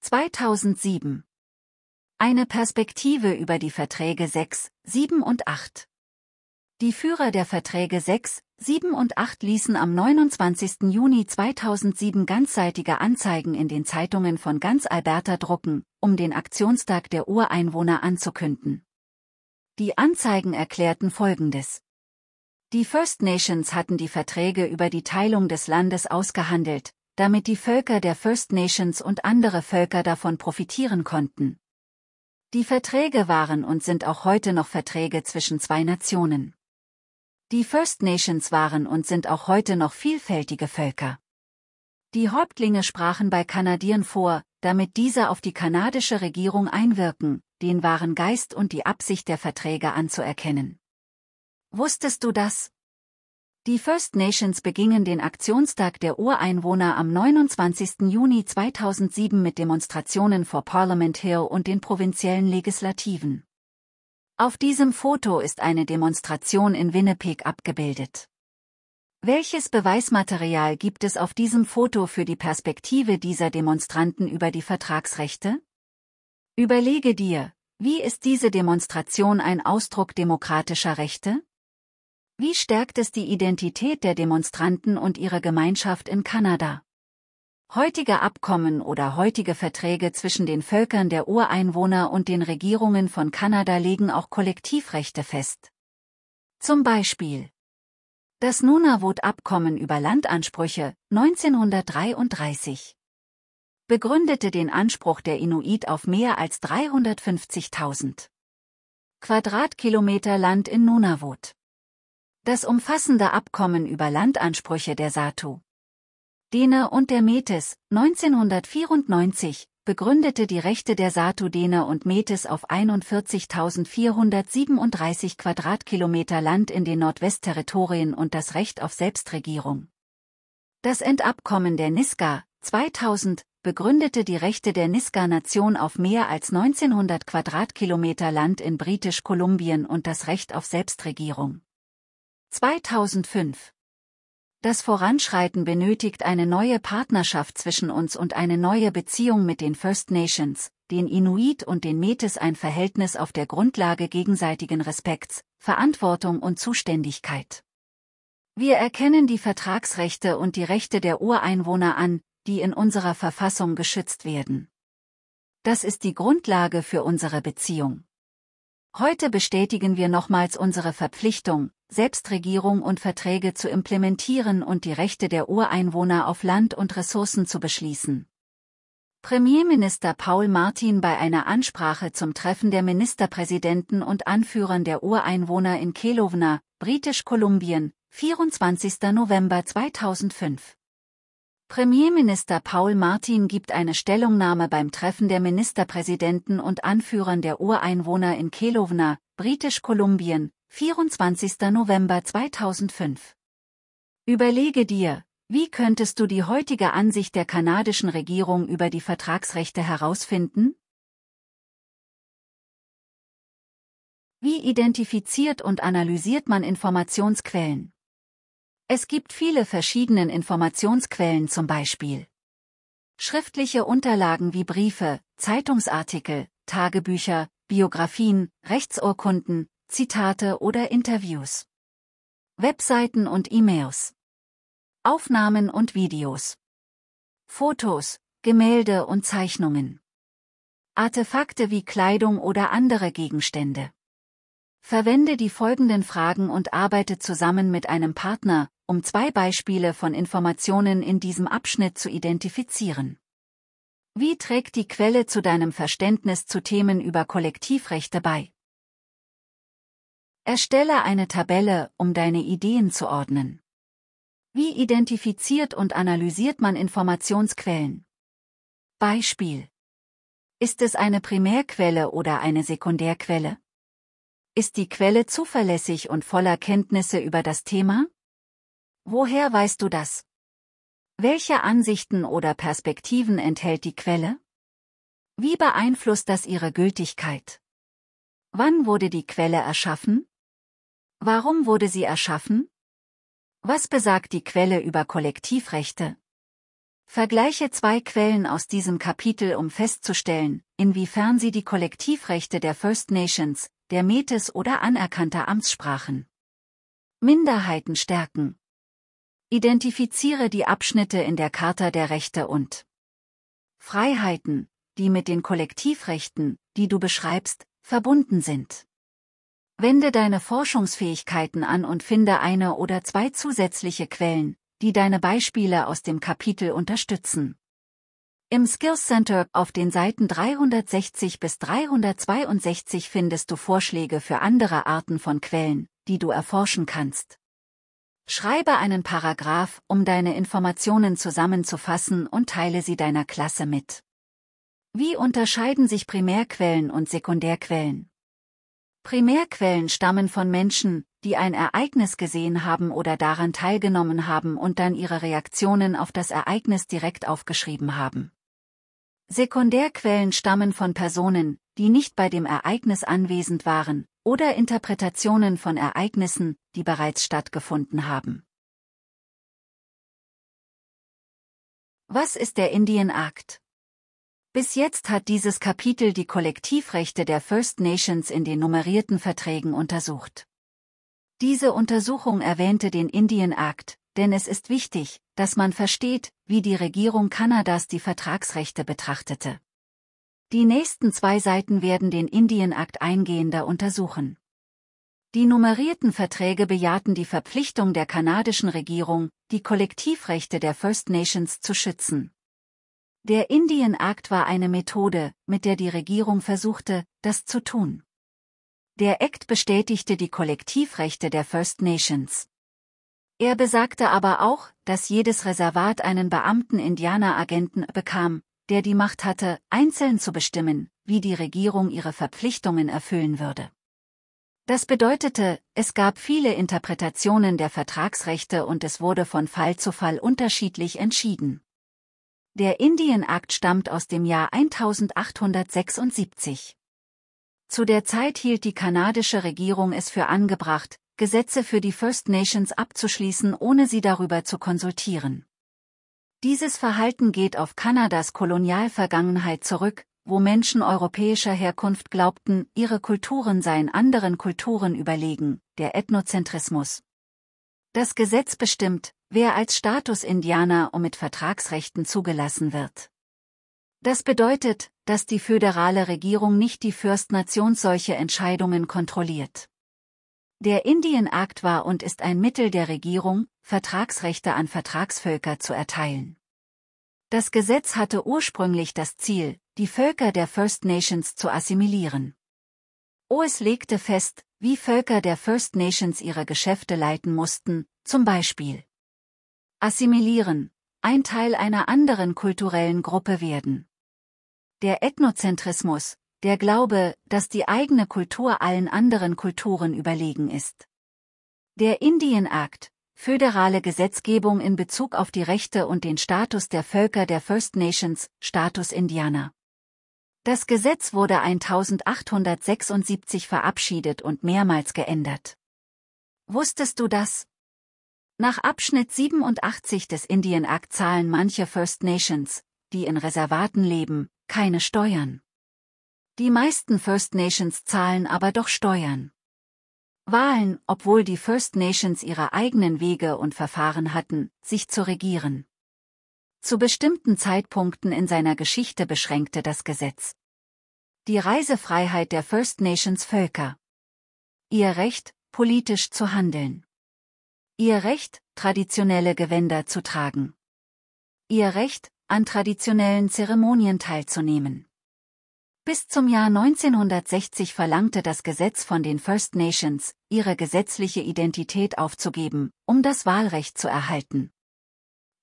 2007 Eine Perspektive über die Verträge 6, 7 und 8 Die Führer der Verträge 6, 7 und 8 ließen am 29. Juni 2007 ganzseitige Anzeigen in den Zeitungen von ganz Alberta drucken, um den Aktionstag der Ureinwohner anzukünden. Die Anzeigen erklärten Folgendes. Die First Nations hatten die Verträge über die Teilung des Landes ausgehandelt, damit die Völker der First Nations und andere Völker davon profitieren konnten. Die Verträge waren und sind auch heute noch Verträge zwischen zwei Nationen. Die First Nations waren und sind auch heute noch vielfältige Völker. Die Häuptlinge sprachen bei Kanadiern vor, damit diese auf die kanadische Regierung einwirken, den wahren Geist und die Absicht der Verträge anzuerkennen. Wusstest du das? Die First Nations begingen den Aktionstag der Ureinwohner am 29. Juni 2007 mit Demonstrationen vor Parliament Hill und den provinziellen Legislativen. Auf diesem Foto ist eine Demonstration in Winnipeg abgebildet. Welches Beweismaterial gibt es auf diesem Foto für die Perspektive dieser Demonstranten über die Vertragsrechte? Überlege dir, wie ist diese Demonstration ein Ausdruck demokratischer Rechte? Wie stärkt es die Identität der Demonstranten und ihrer Gemeinschaft in Kanada? Heutige Abkommen oder heutige Verträge zwischen den Völkern der Ureinwohner und den Regierungen von Kanada legen auch Kollektivrechte fest. Zum Beispiel das Nunavut-Abkommen über Landansprüche 1933 begründete den Anspruch der Inuit auf mehr als 350.000 Quadratkilometer Land in Nunavut. Das umfassende Abkommen über Landansprüche der Satu. Dene und der Metis, 1994, begründete die Rechte der Satu Dene und Metis auf 41.437 Quadratkilometer Land in den Nordwestterritorien und das Recht auf Selbstregierung. Das Endabkommen der Niska, 2000, begründete die Rechte der Niska-Nation auf mehr als 1900 Quadratkilometer Land in Britisch-Kolumbien und das Recht auf Selbstregierung. 2005. Das Voranschreiten benötigt eine neue Partnerschaft zwischen uns und eine neue Beziehung mit den First Nations, den Inuit und den Metis ein Verhältnis auf der Grundlage gegenseitigen Respekts, Verantwortung und Zuständigkeit. Wir erkennen die Vertragsrechte und die Rechte der Ureinwohner an, die in unserer Verfassung geschützt werden. Das ist die Grundlage für unsere Beziehung. Heute bestätigen wir nochmals unsere Verpflichtung, Selbstregierung und Verträge zu implementieren und die Rechte der Ureinwohner auf Land und Ressourcen zu beschließen. Premierminister Paul Martin bei einer Ansprache zum Treffen der Ministerpräsidenten und Anführern der Ureinwohner in Kelowna, Britisch-Kolumbien, 24. November 2005 Premierminister Paul Martin gibt eine Stellungnahme beim Treffen der Ministerpräsidenten und Anführern der Ureinwohner in Kelowna, Britisch Kolumbien, 24. November 2005. Überlege dir, wie könntest du die heutige Ansicht der kanadischen Regierung über die Vertragsrechte herausfinden? Wie identifiziert und analysiert man Informationsquellen? Es gibt viele verschiedenen Informationsquellen zum Beispiel. Schriftliche Unterlagen wie Briefe, Zeitungsartikel, Tagebücher, Biografien, Rechtsurkunden, Zitate oder Interviews. Webseiten und E-Mails. Aufnahmen und Videos. Fotos, Gemälde und Zeichnungen. Artefakte wie Kleidung oder andere Gegenstände. Verwende die folgenden Fragen und arbeite zusammen mit einem Partner, um zwei Beispiele von Informationen in diesem Abschnitt zu identifizieren. Wie trägt die Quelle zu deinem Verständnis zu Themen über Kollektivrechte bei? Erstelle eine Tabelle, um deine Ideen zu ordnen. Wie identifiziert und analysiert man Informationsquellen? Beispiel. Ist es eine Primärquelle oder eine Sekundärquelle? Ist die Quelle zuverlässig und voller Kenntnisse über das Thema? Woher weißt du das? Welche Ansichten oder Perspektiven enthält die Quelle? Wie beeinflusst das ihre Gültigkeit? Wann wurde die Quelle erschaffen? Warum wurde sie erschaffen? Was besagt die Quelle über Kollektivrechte? Vergleiche zwei Quellen aus diesem Kapitel, um festzustellen, inwiefern sie die Kollektivrechte der First Nations, der Metis oder anerkannter Amtssprachen Minderheiten stärken. Identifiziere die Abschnitte in der Charta der Rechte und Freiheiten, die mit den Kollektivrechten, die du beschreibst, verbunden sind. Wende deine Forschungsfähigkeiten an und finde eine oder zwei zusätzliche Quellen, die deine Beispiele aus dem Kapitel unterstützen. Im Skills Center auf den Seiten 360 bis 362 findest du Vorschläge für andere Arten von Quellen, die du erforschen kannst. Schreibe einen Paragraph, um deine Informationen zusammenzufassen und teile sie deiner Klasse mit. Wie unterscheiden sich Primärquellen und Sekundärquellen? Primärquellen stammen von Menschen, die ein Ereignis gesehen haben oder daran teilgenommen haben und dann ihre Reaktionen auf das Ereignis direkt aufgeschrieben haben. Sekundärquellen stammen von Personen, die nicht bei dem Ereignis anwesend waren, oder Interpretationen von Ereignissen, die bereits stattgefunden haben. Was ist der Indian Act? Bis jetzt hat dieses Kapitel die Kollektivrechte der First Nations in den nummerierten Verträgen untersucht. Diese Untersuchung erwähnte den Indian Act, denn es ist wichtig, dass man versteht, wie die Regierung Kanadas die Vertragsrechte betrachtete. Die nächsten zwei Seiten werden den Indienakt eingehender untersuchen. Die nummerierten Verträge bejahten die Verpflichtung der kanadischen Regierung, die Kollektivrechte der First Nations zu schützen. Der Indian Act war eine Methode, mit der die Regierung versuchte, das zu tun. Der Act bestätigte die Kollektivrechte der First Nations. Er besagte aber auch, dass jedes Reservat einen Beamten-Indianeragenten bekam, der die Macht hatte, einzeln zu bestimmen, wie die Regierung ihre Verpflichtungen erfüllen würde. Das bedeutete, es gab viele Interpretationen der Vertragsrechte und es wurde von Fall zu Fall unterschiedlich entschieden. Der Indien-Akt stammt aus dem Jahr 1876. Zu der Zeit hielt die kanadische Regierung es für angebracht, Gesetze für die First Nations abzuschließen, ohne sie darüber zu konsultieren. Dieses Verhalten geht auf Kanadas Kolonialvergangenheit zurück, wo Menschen europäischer Herkunft glaubten, ihre Kulturen seien anderen Kulturen überlegen, der Ethnozentrismus. Das Gesetz bestimmt, wer als Status-Indianer und mit Vertragsrechten zugelassen wird. Das bedeutet, dass die föderale Regierung nicht die First Nations solche Entscheidungen kontrolliert. Der Indian Act war und ist ein Mittel der Regierung, Vertragsrechte an Vertragsvölker zu erteilen. Das Gesetz hatte ursprünglich das Ziel, die Völker der First Nations zu assimilieren. OS legte fest, wie Völker der First Nations ihre Geschäfte leiten mussten, zum Beispiel assimilieren, ein Teil einer anderen kulturellen Gruppe werden. Der Ethnozentrismus, der Glaube, dass die eigene Kultur allen anderen Kulturen überlegen ist. Der Indian Act, föderale Gesetzgebung in Bezug auf die Rechte und den Status der Völker der First Nations, Status Indianer. Das Gesetz wurde 1876 verabschiedet und mehrmals geändert. Wusstest du das? Nach Abschnitt 87 des Indian Act zahlen manche First Nations, die in Reservaten leben, keine Steuern. Die meisten First Nations zahlen aber doch Steuern. Wahlen, obwohl die First Nations ihre eigenen Wege und Verfahren hatten, sich zu regieren. Zu bestimmten Zeitpunkten in seiner Geschichte beschränkte das Gesetz die Reisefreiheit der First Nations Völker. Ihr Recht, politisch zu handeln. Ihr Recht, traditionelle Gewänder zu tragen. Ihr Recht, an traditionellen Zeremonien teilzunehmen. Bis zum Jahr 1960 verlangte das Gesetz von den First Nations, ihre gesetzliche Identität aufzugeben, um das Wahlrecht zu erhalten.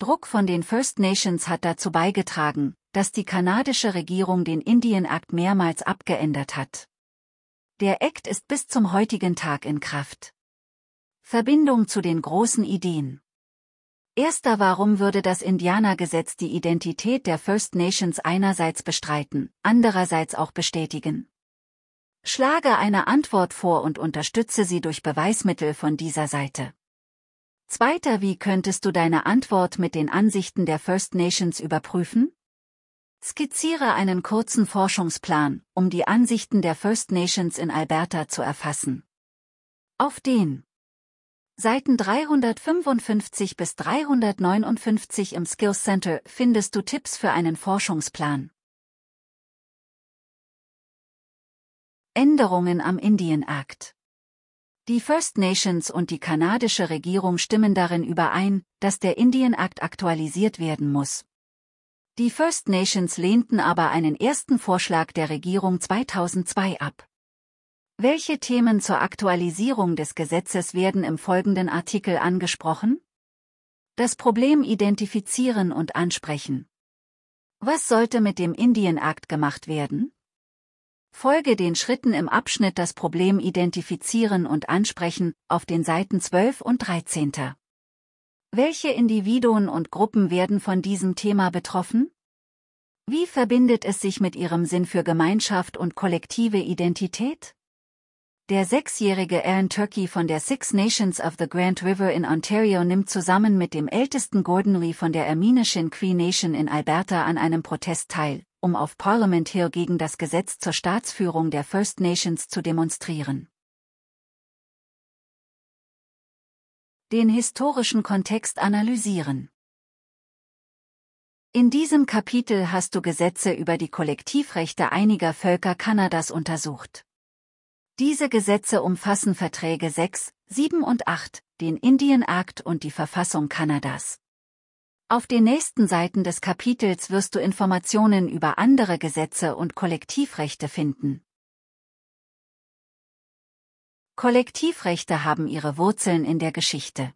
Druck von den First Nations hat dazu beigetragen, dass die kanadische Regierung den Indian Act mehrmals abgeändert hat. Der Act ist bis zum heutigen Tag in Kraft. Verbindung zu den großen Ideen Erster Warum würde das Indianergesetz die Identität der First Nations einerseits bestreiten, andererseits auch bestätigen? Schlage eine Antwort vor und unterstütze sie durch Beweismittel von dieser Seite. Zweiter Wie könntest du deine Antwort mit den Ansichten der First Nations überprüfen? Skizziere einen kurzen Forschungsplan, um die Ansichten der First Nations in Alberta zu erfassen. Auf den Seiten 355 bis 359 im Skills Center findest du Tipps für einen Forschungsplan. Änderungen am Indian Act Die First Nations und die kanadische Regierung stimmen darin überein, dass der Indian Act aktualisiert werden muss. Die First Nations lehnten aber einen ersten Vorschlag der Regierung 2002 ab. Welche Themen zur Aktualisierung des Gesetzes werden im folgenden Artikel angesprochen? Das Problem identifizieren und ansprechen. Was sollte mit dem Indian Act gemacht werden? Folge den Schritten im Abschnitt Das Problem identifizieren und ansprechen auf den Seiten 12 und 13. Welche Individuen und Gruppen werden von diesem Thema betroffen? Wie verbindet es sich mit ihrem Sinn für Gemeinschaft und kollektive Identität? Der sechsjährige Aaron Turkey von der Six Nations of the Grand River in Ontario nimmt zusammen mit dem ältesten Gordon Lee von der Erminischen Cree Nation in Alberta an einem Protest teil, um auf Parliament Hill gegen das Gesetz zur Staatsführung der First Nations zu demonstrieren. Den historischen Kontext analysieren. In diesem Kapitel hast du Gesetze über die Kollektivrechte einiger Völker Kanadas untersucht. Diese Gesetze umfassen Verträge 6, 7 und 8, den Indian Act und die Verfassung Kanadas. Auf den nächsten Seiten des Kapitels wirst du Informationen über andere Gesetze und Kollektivrechte finden. Kollektivrechte haben ihre Wurzeln in der Geschichte.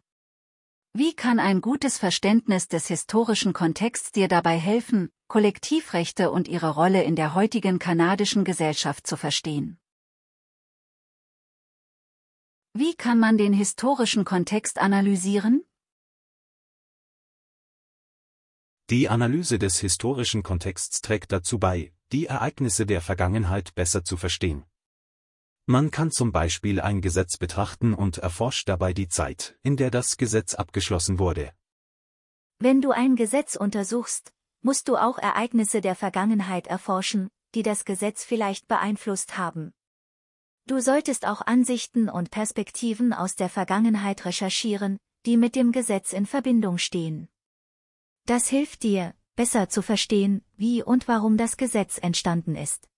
Wie kann ein gutes Verständnis des historischen Kontexts dir dabei helfen, Kollektivrechte und ihre Rolle in der heutigen kanadischen Gesellschaft zu verstehen? Wie kann man den historischen Kontext analysieren? Die Analyse des historischen Kontexts trägt dazu bei, die Ereignisse der Vergangenheit besser zu verstehen. Man kann zum Beispiel ein Gesetz betrachten und erforscht dabei die Zeit, in der das Gesetz abgeschlossen wurde. Wenn du ein Gesetz untersuchst, musst du auch Ereignisse der Vergangenheit erforschen, die das Gesetz vielleicht beeinflusst haben. Du solltest auch Ansichten und Perspektiven aus der Vergangenheit recherchieren, die mit dem Gesetz in Verbindung stehen. Das hilft dir, besser zu verstehen, wie und warum das Gesetz entstanden ist.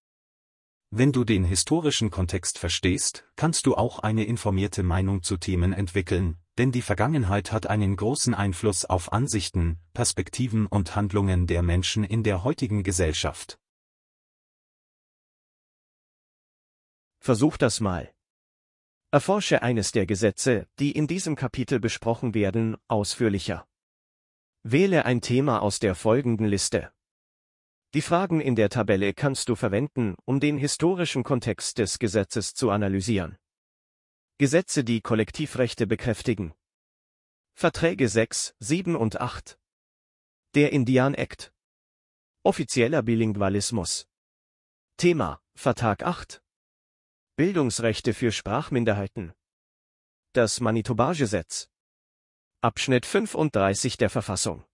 Wenn du den historischen Kontext verstehst, kannst du auch eine informierte Meinung zu Themen entwickeln, denn die Vergangenheit hat einen großen Einfluss auf Ansichten, Perspektiven und Handlungen der Menschen in der heutigen Gesellschaft. Versuch das mal. Erforsche eines der Gesetze, die in diesem Kapitel besprochen werden, ausführlicher. Wähle ein Thema aus der folgenden Liste. Die Fragen in der Tabelle kannst du verwenden, um den historischen Kontext des Gesetzes zu analysieren. Gesetze, die Kollektivrechte bekräftigen. Verträge 6, 7 und 8. Der Indian Act. Offizieller Bilingualismus. Thema, Vertrag 8, Bildungsrechte für Sprachminderheiten. Das Manitoba-Gesetz. Abschnitt 35 der Verfassung.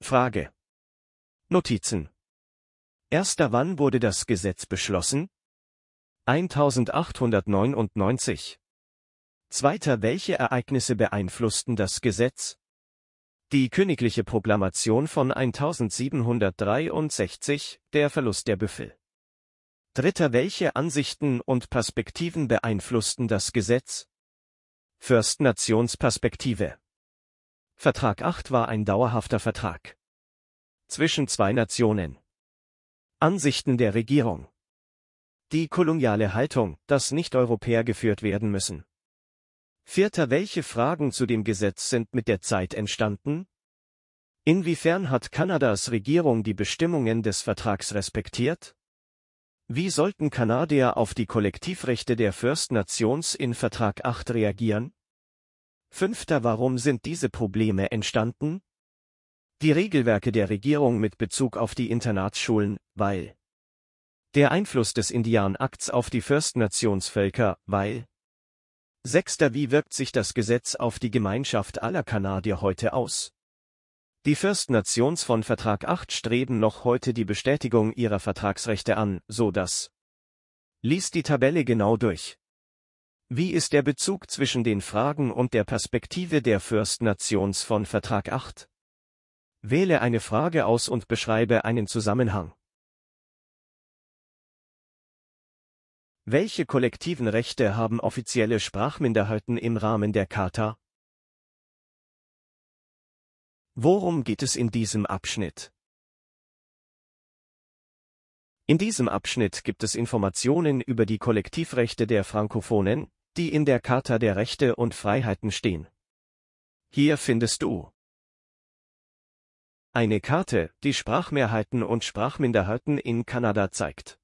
Frage. Notizen. Erster wann wurde das Gesetz beschlossen? 1899. Zweiter welche Ereignisse beeinflussten das Gesetz? Die königliche Proklamation von 1763, der Verlust der Büffel. Dritter Welche Ansichten und Perspektiven beeinflussten das Gesetz? First Nations Perspektive Vertrag 8 war ein dauerhafter Vertrag zwischen zwei Nationen. Ansichten der Regierung Die koloniale Haltung, dass Nicht-Europäer geführt werden müssen. Vierter Welche Fragen zu dem Gesetz sind mit der Zeit entstanden? Inwiefern hat Kanadas Regierung die Bestimmungen des Vertrags respektiert? Wie sollten Kanadier auf die Kollektivrechte der First Nations in Vertrag 8 reagieren? Fünfter Warum sind diese Probleme entstanden? Die Regelwerke der Regierung mit Bezug auf die Internatsschulen, weil der Einfluss des Indianakts auf die First Nations Völker, weil Sechster Wie wirkt sich das Gesetz auf die Gemeinschaft aller Kanadier heute aus? Die First-Nations von Vertrag 8 streben noch heute die Bestätigung ihrer Vertragsrechte an, so dass Lies die Tabelle genau durch. Wie ist der Bezug zwischen den Fragen und der Perspektive der First Nations von Vertrag 8? Wähle eine Frage aus und beschreibe einen Zusammenhang. Welche kollektiven Rechte haben offizielle Sprachminderheiten im Rahmen der Charta? Worum geht es in diesem Abschnitt? In diesem Abschnitt gibt es Informationen über die Kollektivrechte der Frankophonen, die in der Charta der Rechte und Freiheiten stehen. Hier findest du eine Karte, die Sprachmehrheiten und Sprachminderheiten in Kanada zeigt.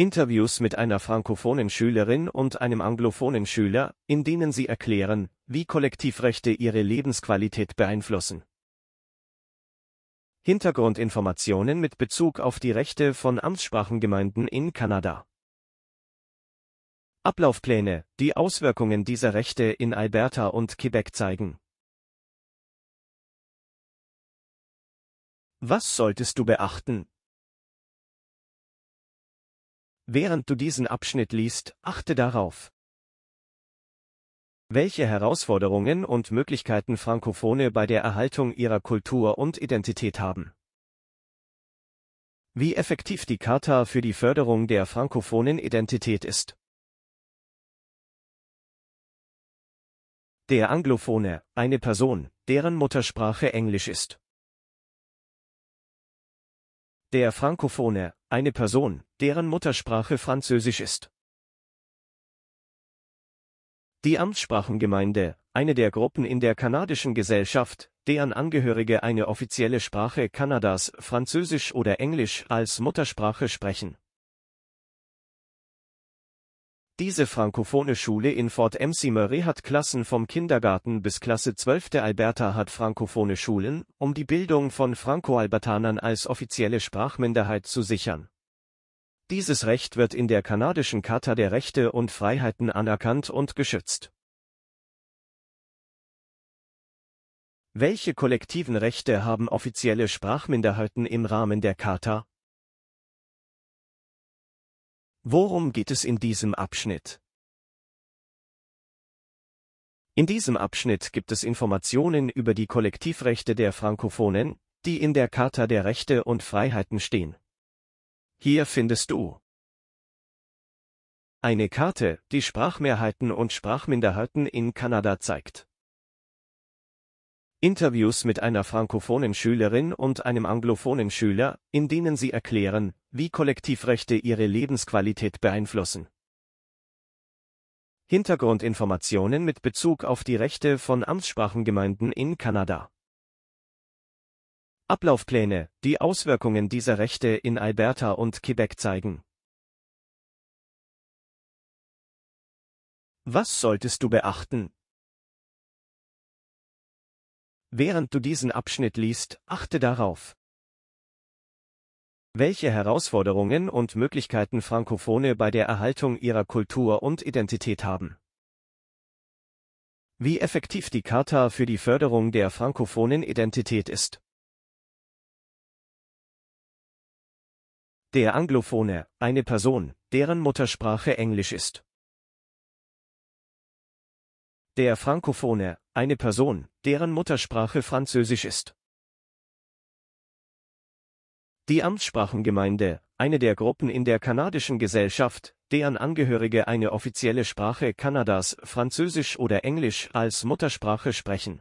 Interviews mit einer frankophonen Schülerin und einem anglophonen Schüler, in denen sie erklären, wie Kollektivrechte ihre Lebensqualität beeinflussen. Hintergrundinformationen mit Bezug auf die Rechte von Amtssprachengemeinden in Kanada. Ablaufpläne, die Auswirkungen dieser Rechte in Alberta und Quebec zeigen. Was solltest du beachten, Während du diesen Abschnitt liest, achte darauf, welche Herausforderungen und Möglichkeiten Frankophone bei der Erhaltung ihrer Kultur und Identität haben. Wie effektiv die Charta für die Förderung der frankophonen Identität ist. Der Anglophone, eine Person, deren Muttersprache Englisch ist. Der Frankophone, eine Person, deren Muttersprache Französisch ist. Die Amtssprachengemeinde, eine der Gruppen in der kanadischen Gesellschaft, deren Angehörige eine offizielle Sprache Kanadas, Französisch oder Englisch, als Muttersprache sprechen diese frankophone Schule in Fort McMurray hat Klassen vom Kindergarten bis Klasse 12. Alberta hat frankophone Schulen, um die Bildung von Franco-Albertanern als offizielle Sprachminderheit zu sichern. Dieses Recht wird in der kanadischen Charta der Rechte und Freiheiten anerkannt und geschützt. Welche kollektiven Rechte haben offizielle Sprachminderheiten im Rahmen der Charta? Worum geht es in diesem Abschnitt? In diesem Abschnitt gibt es Informationen über die Kollektivrechte der Frankophonen, die in der Charta der Rechte und Freiheiten stehen. Hier findest du eine Karte, die Sprachmehrheiten und Sprachminderheiten in Kanada zeigt. Interviews mit einer frankophonen Schülerin und einem anglophonen Schüler, in denen sie erklären, wie Kollektivrechte ihre Lebensqualität beeinflussen. Hintergrundinformationen mit Bezug auf die Rechte von Amtssprachengemeinden in Kanada. Ablaufpläne, die Auswirkungen dieser Rechte in Alberta und Quebec zeigen. Was solltest du beachten, Während du diesen Abschnitt liest, achte darauf, welche Herausforderungen und Möglichkeiten Frankophone bei der Erhaltung ihrer Kultur und Identität haben. Wie effektiv die Charta für die Förderung der frankophonen Identität ist. Der Anglophone, eine Person, deren Muttersprache Englisch ist der Frankophone, eine Person, deren Muttersprache Französisch ist. Die Amtssprachengemeinde, eine der Gruppen in der kanadischen Gesellschaft, deren Angehörige eine offizielle Sprache Kanadas, Französisch oder Englisch als Muttersprache sprechen.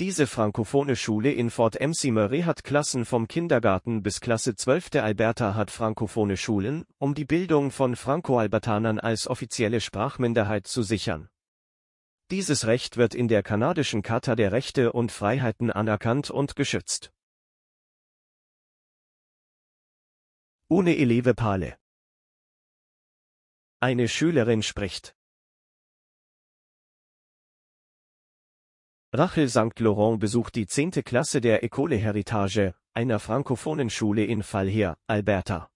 Diese frankophone Schule in Fort MC Murray hat Klassen vom Kindergarten bis Klasse 12. Der Alberta hat frankophone Schulen, um die Bildung von Franco-Albertanern als offizielle Sprachminderheit zu sichern. Dieses Recht wird in der kanadischen Charta der Rechte und Freiheiten anerkannt und geschützt. Une Eleve Pale Eine Schülerin spricht. Rachel St. Laurent besucht die 10. Klasse der École Heritage, einer frankophonen Schule in Falher, Alberta.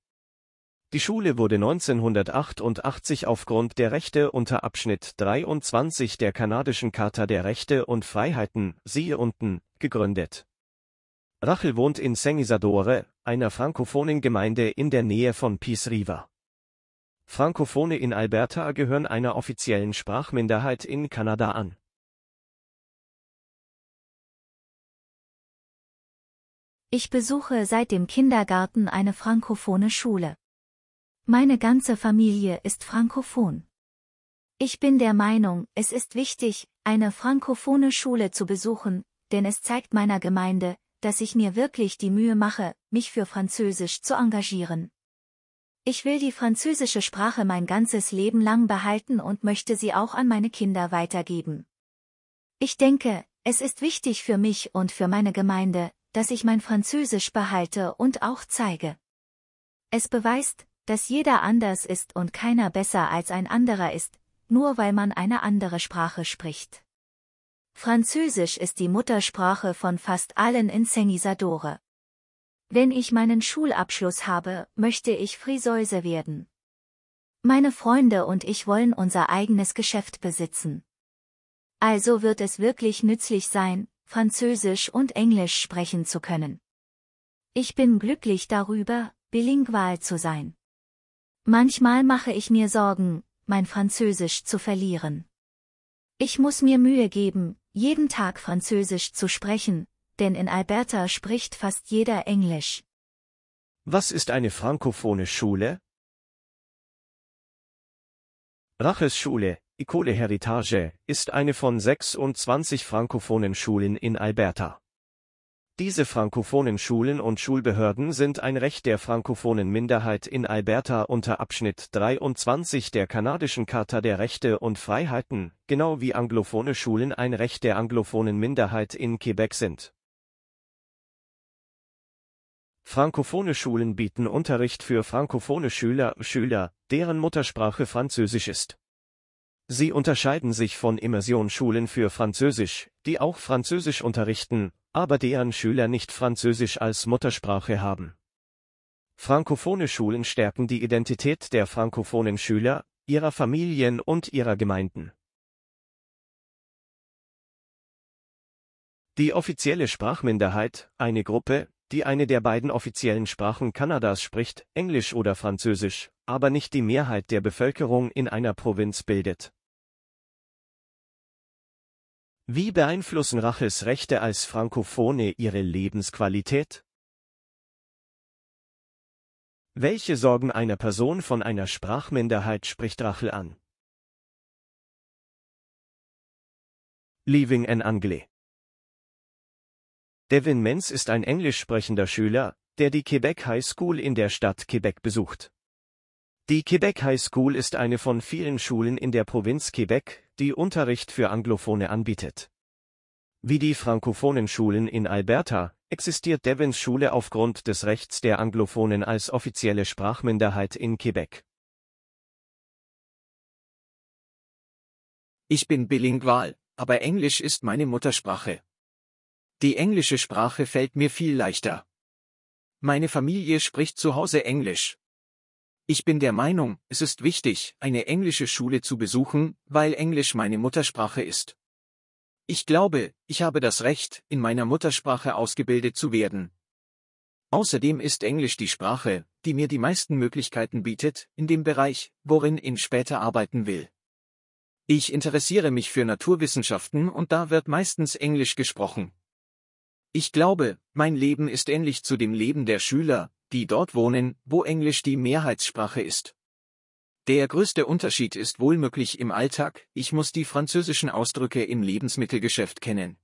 Die Schule wurde 1988 aufgrund der Rechte unter Abschnitt 23 der kanadischen Charta der Rechte und Freiheiten, siehe unten, gegründet. Rachel wohnt in Saint Isadore, einer frankophonen Gemeinde in der Nähe von Peace River. Frankophone in Alberta gehören einer offiziellen Sprachminderheit in Kanada an Ich besuche seit dem Kindergarten eine frankophone Schule. Meine ganze Familie ist frankophon. Ich bin der Meinung, es ist wichtig, eine frankophone Schule zu besuchen, denn es zeigt meiner Gemeinde, dass ich mir wirklich die Mühe mache, mich für Französisch zu engagieren. Ich will die französische Sprache mein ganzes Leben lang behalten und möchte sie auch an meine Kinder weitergeben. Ich denke, es ist wichtig für mich und für meine Gemeinde, dass ich mein Französisch behalte und auch zeige. Es beweist, dass jeder anders ist und keiner besser als ein anderer ist, nur weil man eine andere Sprache spricht. Französisch ist die Muttersprache von fast allen in Senisadore. Wenn ich meinen Schulabschluss habe, möchte ich Friseuse werden. Meine Freunde und ich wollen unser eigenes Geschäft besitzen. Also wird es wirklich nützlich sein, Französisch und Englisch sprechen zu können. Ich bin glücklich darüber, bilingual zu sein. Manchmal mache ich mir Sorgen, mein Französisch zu verlieren. Ich muss mir Mühe geben, jeden Tag Französisch zu sprechen, denn in Alberta spricht fast jeder Englisch. Was ist eine frankophone Schule? Raches Schule Ecole Heritage, ist eine von 26 frankophonen Schulen in Alberta. Diese frankophonen Schulen und Schulbehörden sind ein Recht der frankophonen Minderheit in Alberta unter Abschnitt 23 der kanadischen Charta der Rechte und Freiheiten, genau wie anglophone Schulen ein Recht der anglophonen Minderheit in Quebec sind. Frankophone Schulen bieten Unterricht für frankophone Schüler, Schüler, deren Muttersprache Französisch ist. Sie unterscheiden sich von Immersionsschulen für Französisch, die auch Französisch unterrichten, aber deren Schüler nicht Französisch als Muttersprache haben. Frankophone Schulen stärken die Identität der frankophonen Schüler, ihrer Familien und ihrer Gemeinden. Die offizielle Sprachminderheit, eine Gruppe, die eine der beiden offiziellen Sprachen Kanadas spricht, Englisch oder Französisch, aber nicht die Mehrheit der Bevölkerung in einer Provinz bildet. Wie beeinflussen Rachels Rechte als Frankophone ihre Lebensqualität? Welche Sorgen einer Person von einer Sprachminderheit spricht Rachel an? Leaving an Anglais Devin Menz ist ein englisch sprechender Schüler, der die Quebec High School in der Stadt Quebec besucht. Die Quebec High School ist eine von vielen Schulen in der Provinz Quebec, die Unterricht für Anglophone anbietet. Wie die frankophonen Schulen in Alberta, existiert Devons Schule aufgrund des Rechts der Anglophonen als offizielle Sprachminderheit in Quebec. Ich bin bilingual, aber Englisch ist meine Muttersprache. Die englische Sprache fällt mir viel leichter. Meine Familie spricht zu Hause Englisch, ich bin der Meinung, es ist wichtig, eine englische Schule zu besuchen, weil Englisch meine Muttersprache ist. Ich glaube, ich habe das Recht, in meiner Muttersprache ausgebildet zu werden. Außerdem ist Englisch die Sprache, die mir die meisten Möglichkeiten bietet, in dem Bereich, worin ich später arbeiten will. Ich interessiere mich für Naturwissenschaften und da wird meistens Englisch gesprochen. Ich glaube, mein Leben ist ähnlich zu dem Leben der Schüler, die dort wohnen, wo Englisch die Mehrheitssprache ist. Der größte Unterschied ist wohlmöglich im Alltag, ich muss die französischen Ausdrücke im Lebensmittelgeschäft kennen.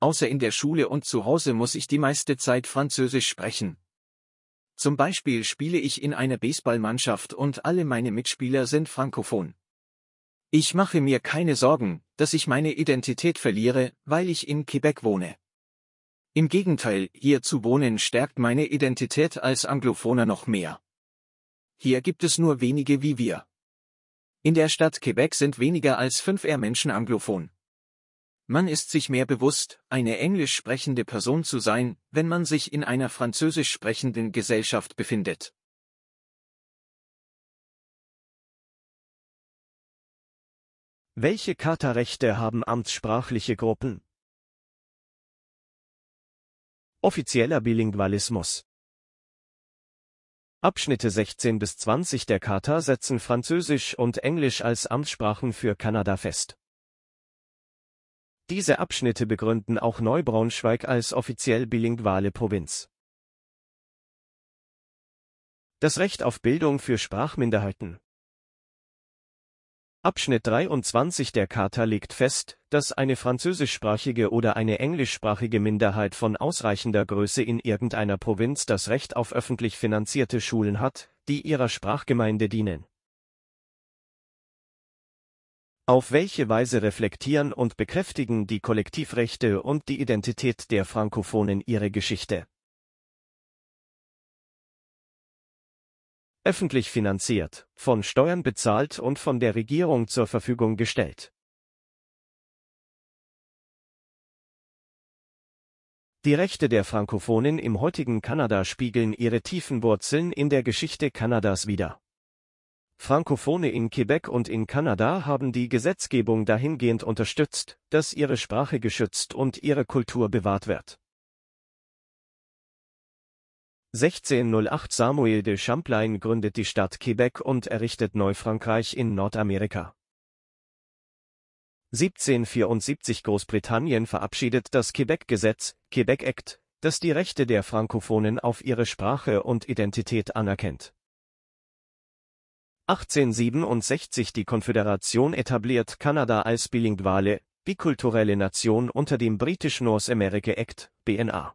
Außer in der Schule und zu Hause muss ich die meiste Zeit Französisch sprechen. Zum Beispiel spiele ich in einer Baseballmannschaft und alle meine Mitspieler sind frankophon. Ich mache mir keine Sorgen, dass ich meine Identität verliere, weil ich in Quebec wohne. Im Gegenteil, hier zu wohnen stärkt meine Identität als Anglophoner noch mehr. Hier gibt es nur wenige wie wir. In der Stadt Quebec sind weniger als fünf R Menschen anglophon. Man ist sich mehr bewusst, eine englisch sprechende Person zu sein, wenn man sich in einer französisch sprechenden Gesellschaft befindet. Welche Charterrechte haben amtssprachliche Gruppen? Offizieller Bilingualismus Abschnitte 16 bis 20 der Charta setzen Französisch und Englisch als Amtssprachen für Kanada fest. Diese Abschnitte begründen auch Neubraunschweig als offiziell bilinguale Provinz. Das Recht auf Bildung für Sprachminderheiten Abschnitt 23 der Charta legt fest, dass eine französischsprachige oder eine englischsprachige Minderheit von ausreichender Größe in irgendeiner Provinz das Recht auf öffentlich finanzierte Schulen hat, die ihrer Sprachgemeinde dienen. Auf welche Weise reflektieren und bekräftigen die Kollektivrechte und die Identität der Frankophonen ihre Geschichte? öffentlich finanziert, von Steuern bezahlt und von der Regierung zur Verfügung gestellt. Die Rechte der Frankophonen im heutigen Kanada spiegeln ihre tiefen Wurzeln in der Geschichte Kanadas wider. Frankophone in Quebec und in Kanada haben die Gesetzgebung dahingehend unterstützt, dass ihre Sprache geschützt und ihre Kultur bewahrt wird. 1608 Samuel de Champlain gründet die Stadt Quebec und errichtet Neufrankreich in Nordamerika. 1774 Großbritannien verabschiedet das Quebec-Gesetz (Quebec Act), das die Rechte der Frankophonen auf ihre Sprache und Identität anerkennt. 1867 Die Konföderation etabliert Kanada als bilinguale, bikulturelle Nation unter dem British North America Act (BNA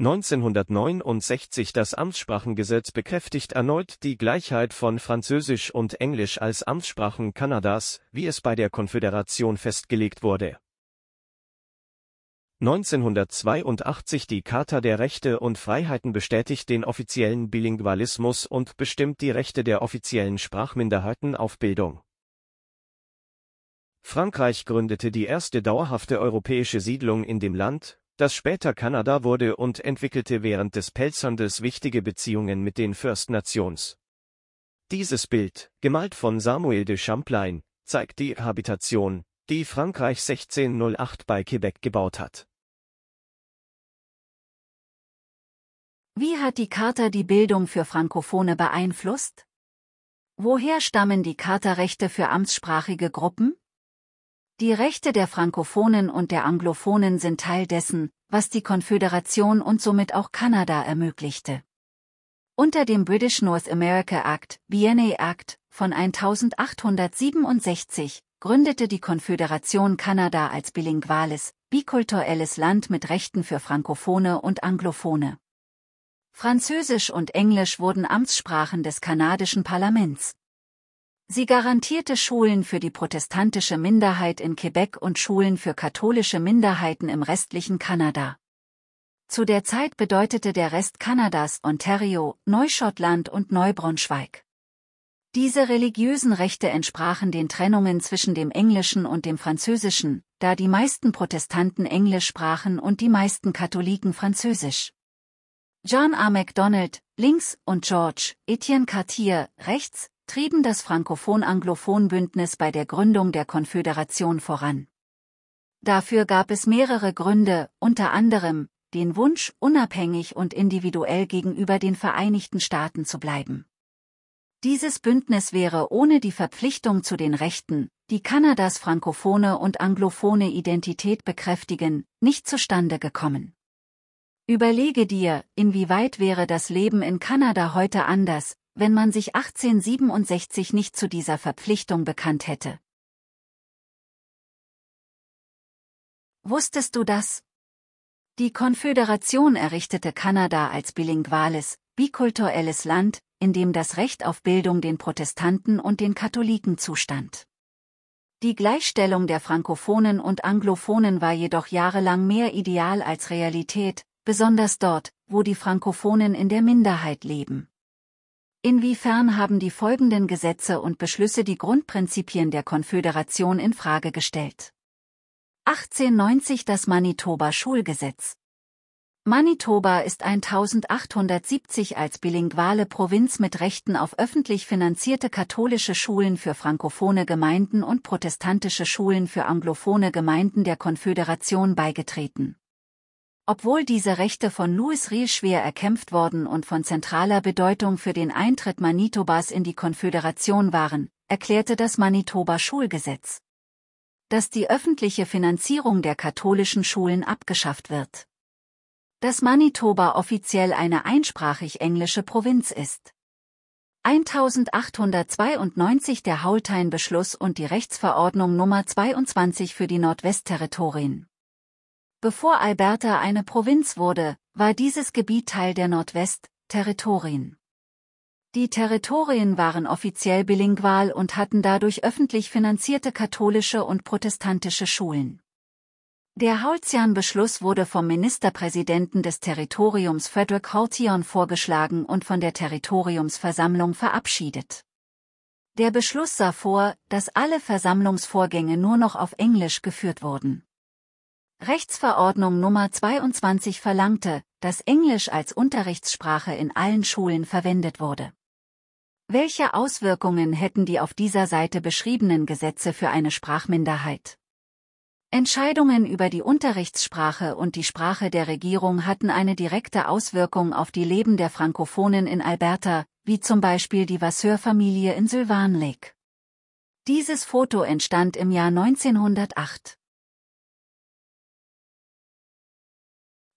1969 das Amtssprachengesetz bekräftigt erneut die Gleichheit von Französisch und Englisch als Amtssprachen Kanadas, wie es bei der Konföderation festgelegt wurde. 1982 die Charta der Rechte und Freiheiten bestätigt den offiziellen Bilingualismus und bestimmt die Rechte der offiziellen Sprachminderheiten auf Bildung. Frankreich gründete die erste dauerhafte europäische Siedlung in dem Land, das später Kanada wurde und entwickelte während des Pelzhandels wichtige Beziehungen mit den First Nations. Dieses Bild, gemalt von Samuel de Champlain, zeigt die Habitation, die Frankreich 1608 bei Quebec gebaut hat. Wie hat die Charta die Bildung für Frankophone beeinflusst? Woher stammen die Charta-Rechte für amtssprachige Gruppen? Die Rechte der Frankophonen und der Anglophonen sind Teil dessen, was die Konföderation und somit auch Kanada ermöglichte. Unter dem British North America Act, BNA Act, von 1867 gründete die Konföderation Kanada als bilinguales, bikulturelles Land mit Rechten für Frankophone und Anglophone. Französisch und Englisch wurden Amtssprachen des kanadischen Parlaments. Sie garantierte Schulen für die protestantische Minderheit in Quebec und Schulen für katholische Minderheiten im restlichen Kanada. Zu der Zeit bedeutete der Rest Kanadas Ontario, Neuschottland und Neubronschweig. Diese religiösen Rechte entsprachen den Trennungen zwischen dem Englischen und dem Französischen, da die meisten Protestanten Englisch sprachen und die meisten Katholiken Französisch. John A. MacDonald, links, und George, Etienne Cartier, rechts, trieben das Frankophon-Anglophon-Bündnis bei der Gründung der Konföderation voran. Dafür gab es mehrere Gründe, unter anderem den Wunsch, unabhängig und individuell gegenüber den Vereinigten Staaten zu bleiben. Dieses Bündnis wäre ohne die Verpflichtung zu den Rechten, die Kanadas frankophone und anglophone Identität bekräftigen, nicht zustande gekommen. Überlege dir, inwieweit wäre das Leben in Kanada heute anders, wenn man sich 1867 nicht zu dieser Verpflichtung bekannt hätte. Wusstest du das? Die Konföderation errichtete Kanada als bilinguales, bikulturelles Land, in dem das Recht auf Bildung den Protestanten und den Katholiken zustand. Die Gleichstellung der Frankophonen und Anglophonen war jedoch jahrelang mehr Ideal als Realität, besonders dort, wo die Frankophonen in der Minderheit leben. Inwiefern haben die folgenden Gesetze und Beschlüsse die Grundprinzipien der Konföderation in Frage gestellt? 1890 das Manitoba Schulgesetz. Manitoba ist 1870 als bilinguale Provinz mit Rechten auf öffentlich finanzierte katholische Schulen für frankophone Gemeinden und protestantische Schulen für anglophone Gemeinden der Konföderation beigetreten obwohl diese Rechte von Louis Riel schwer erkämpft worden und von zentraler Bedeutung für den Eintritt Manitobas in die Konföderation waren, erklärte das Manitoba-Schulgesetz, dass die öffentliche Finanzierung der katholischen Schulen abgeschafft wird. Dass Manitoba offiziell eine einsprachig englische Provinz ist. 1892 der Haultein-Beschluss und die Rechtsverordnung Nummer 22 für die Nordwestterritorien. Bevor Alberta eine Provinz wurde, war dieses Gebiet Teil der Nordwest-Territorien. Die Territorien waren offiziell bilingual und hatten dadurch öffentlich finanzierte katholische und protestantische Schulen. Der Holzian-Beschluss wurde vom Ministerpräsidenten des Territoriums Frederick Holtion vorgeschlagen und von der Territoriumsversammlung verabschiedet. Der Beschluss sah vor, dass alle Versammlungsvorgänge nur noch auf Englisch geführt wurden. Rechtsverordnung Nummer 22 verlangte, dass Englisch als Unterrichtssprache in allen Schulen verwendet wurde. Welche Auswirkungen hätten die auf dieser Seite beschriebenen Gesetze für eine Sprachminderheit? Entscheidungen über die Unterrichtssprache und die Sprache der Regierung hatten eine direkte Auswirkung auf die Leben der Frankophonen in Alberta, wie zum Beispiel die Vasseur-Familie in Sylvan Lake. Dieses Foto entstand im Jahr 1908.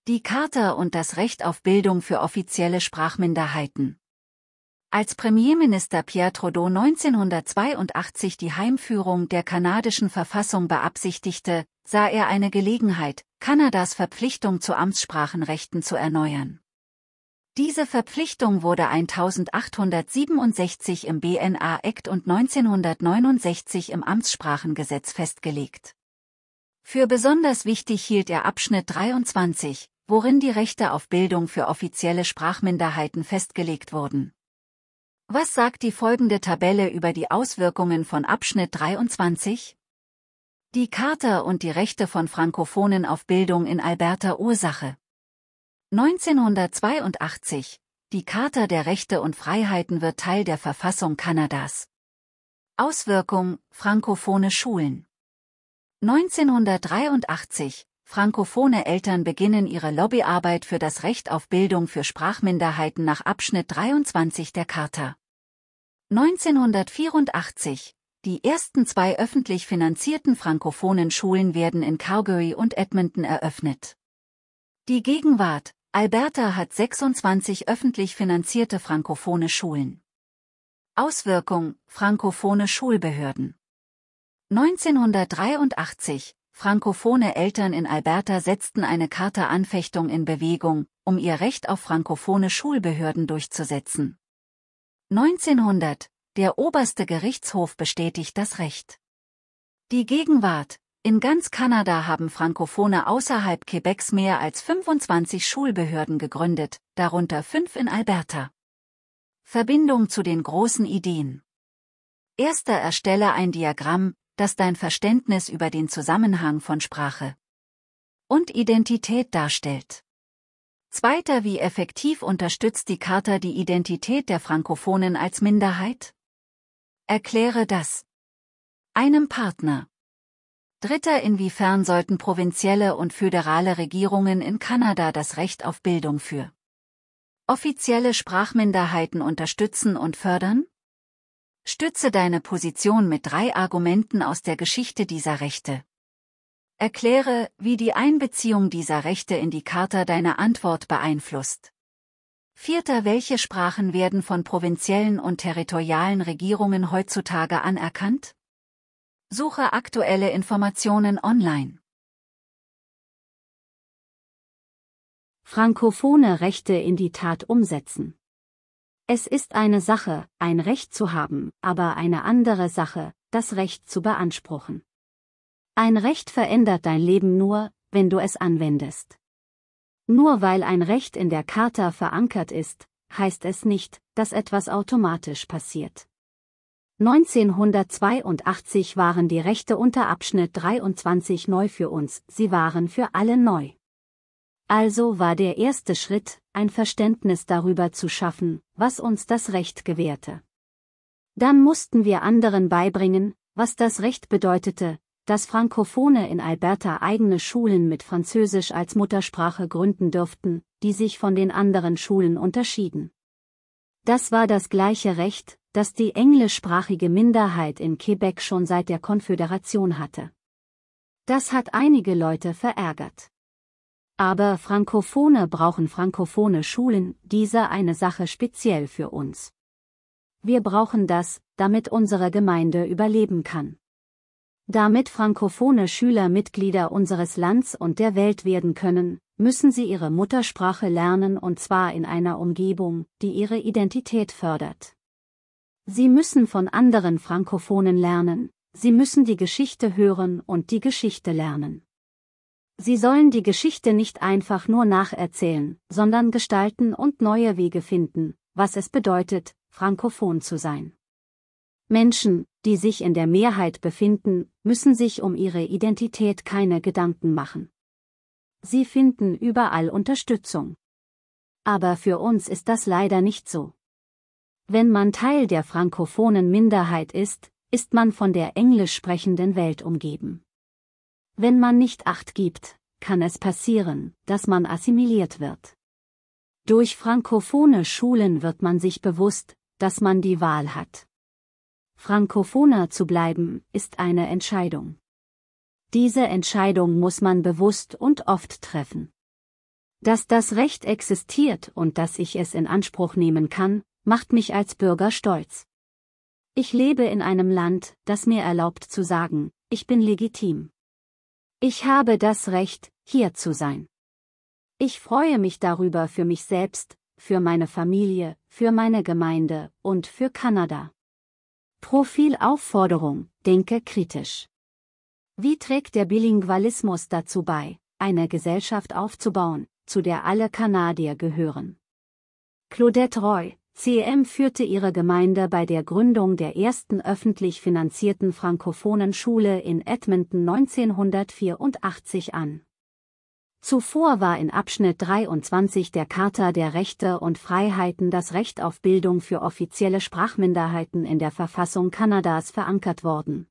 Die Charta und das Recht auf Bildung für offizielle Sprachminderheiten. Als Premierminister Pierre Trudeau 1982 die Heimführung der kanadischen Verfassung beabsichtigte, sah er eine Gelegenheit, Kanadas Verpflichtung zu Amtssprachenrechten zu erneuern. Diese Verpflichtung wurde 1867 im BNA Act und 1969 im Amtssprachengesetz festgelegt. Für besonders wichtig hielt er Abschnitt 23, worin die Rechte auf Bildung für offizielle Sprachminderheiten festgelegt wurden. Was sagt die folgende Tabelle über die Auswirkungen von Abschnitt 23? Die Charta und die Rechte von Frankophonen auf Bildung in Alberta Ursache. 1982. Die Charta der Rechte und Freiheiten wird Teil der Verfassung Kanadas. Auswirkung, frankophone Schulen. 1983. Frankophone Eltern beginnen ihre Lobbyarbeit für das Recht auf Bildung für Sprachminderheiten nach Abschnitt 23 der Charta. 1984. Die ersten zwei öffentlich finanzierten frankophonen Schulen werden in Calgary und Edmonton eröffnet. Die Gegenwart. Alberta hat 26 öffentlich finanzierte frankophone Schulen. Auswirkung, frankophone Schulbehörden. 1983, Frankophone Eltern in Alberta setzten eine Charta-Anfechtung in Bewegung, um ihr Recht auf frankophone Schulbehörden durchzusetzen. 1900, der oberste Gerichtshof bestätigt das Recht. Die Gegenwart, in ganz Kanada haben Frankophone außerhalb Quebecs mehr als 25 Schulbehörden gegründet, darunter fünf in Alberta. Verbindung zu den großen Ideen. Erster erstelle ein Diagramm, das dein Verständnis über den Zusammenhang von Sprache und Identität darstellt. Zweiter, wie effektiv unterstützt die Charta die Identität der Frankophonen als Minderheit? Erkläre das einem Partner. Dritter, inwiefern sollten provinzielle und föderale Regierungen in Kanada das Recht auf Bildung für offizielle Sprachminderheiten unterstützen und fördern? Stütze deine Position mit drei Argumenten aus der Geschichte dieser Rechte. Erkläre, wie die Einbeziehung dieser Rechte in die Charta deine Antwort beeinflusst. Vierter. Welche Sprachen werden von provinziellen und territorialen Regierungen heutzutage anerkannt? Suche aktuelle Informationen online. Frankophone Rechte in die Tat umsetzen. Es ist eine Sache, ein Recht zu haben, aber eine andere Sache, das Recht zu beanspruchen. Ein Recht verändert dein Leben nur, wenn du es anwendest. Nur weil ein Recht in der Charta verankert ist, heißt es nicht, dass etwas automatisch passiert. 1982 waren die Rechte unter Abschnitt 23 neu für uns, sie waren für alle neu. Also war der erste Schritt, ein Verständnis darüber zu schaffen, was uns das Recht gewährte. Dann mussten wir anderen beibringen, was das Recht bedeutete, dass Frankophone in Alberta eigene Schulen mit Französisch als Muttersprache gründen dürften, die sich von den anderen Schulen unterschieden. Das war das gleiche Recht, das die englischsprachige Minderheit in Quebec schon seit der Konföderation hatte. Das hat einige Leute verärgert. Aber Frankophone brauchen frankophone Schulen, diese eine Sache speziell für uns. Wir brauchen das, damit unsere Gemeinde überleben kann. Damit frankophone Schüler Mitglieder unseres Lands und der Welt werden können, müssen sie ihre Muttersprache lernen und zwar in einer Umgebung, die ihre Identität fördert. Sie müssen von anderen Frankophonen lernen, sie müssen die Geschichte hören und die Geschichte lernen. Sie sollen die Geschichte nicht einfach nur nacherzählen, sondern gestalten und neue Wege finden, was es bedeutet, frankophon zu sein. Menschen, die sich in der Mehrheit befinden, müssen sich um ihre Identität keine Gedanken machen. Sie finden überall Unterstützung. Aber für uns ist das leider nicht so. Wenn man Teil der frankophonen Minderheit ist, ist man von der englisch sprechenden Welt umgeben. Wenn man nicht acht gibt, kann es passieren, dass man assimiliert wird. Durch frankophone Schulen wird man sich bewusst, dass man die Wahl hat. Frankophoner zu bleiben, ist eine Entscheidung. Diese Entscheidung muss man bewusst und oft treffen. Dass das Recht existiert und dass ich es in Anspruch nehmen kann, macht mich als Bürger stolz. Ich lebe in einem Land, das mir erlaubt zu sagen, ich bin legitim. Ich habe das Recht, hier zu sein. Ich freue mich darüber für mich selbst, für meine Familie, für meine Gemeinde und für Kanada. Profilaufforderung, denke kritisch. Wie trägt der Bilingualismus dazu bei, eine Gesellschaft aufzubauen, zu der alle Kanadier gehören? Claudette Roy, CM führte ihre Gemeinde bei der Gründung der ersten öffentlich finanzierten frankophonen Schule in Edmonton 1984 an. Zuvor war in Abschnitt 23 der Charta der Rechte und Freiheiten das Recht auf Bildung für offizielle Sprachminderheiten in der Verfassung Kanadas verankert worden.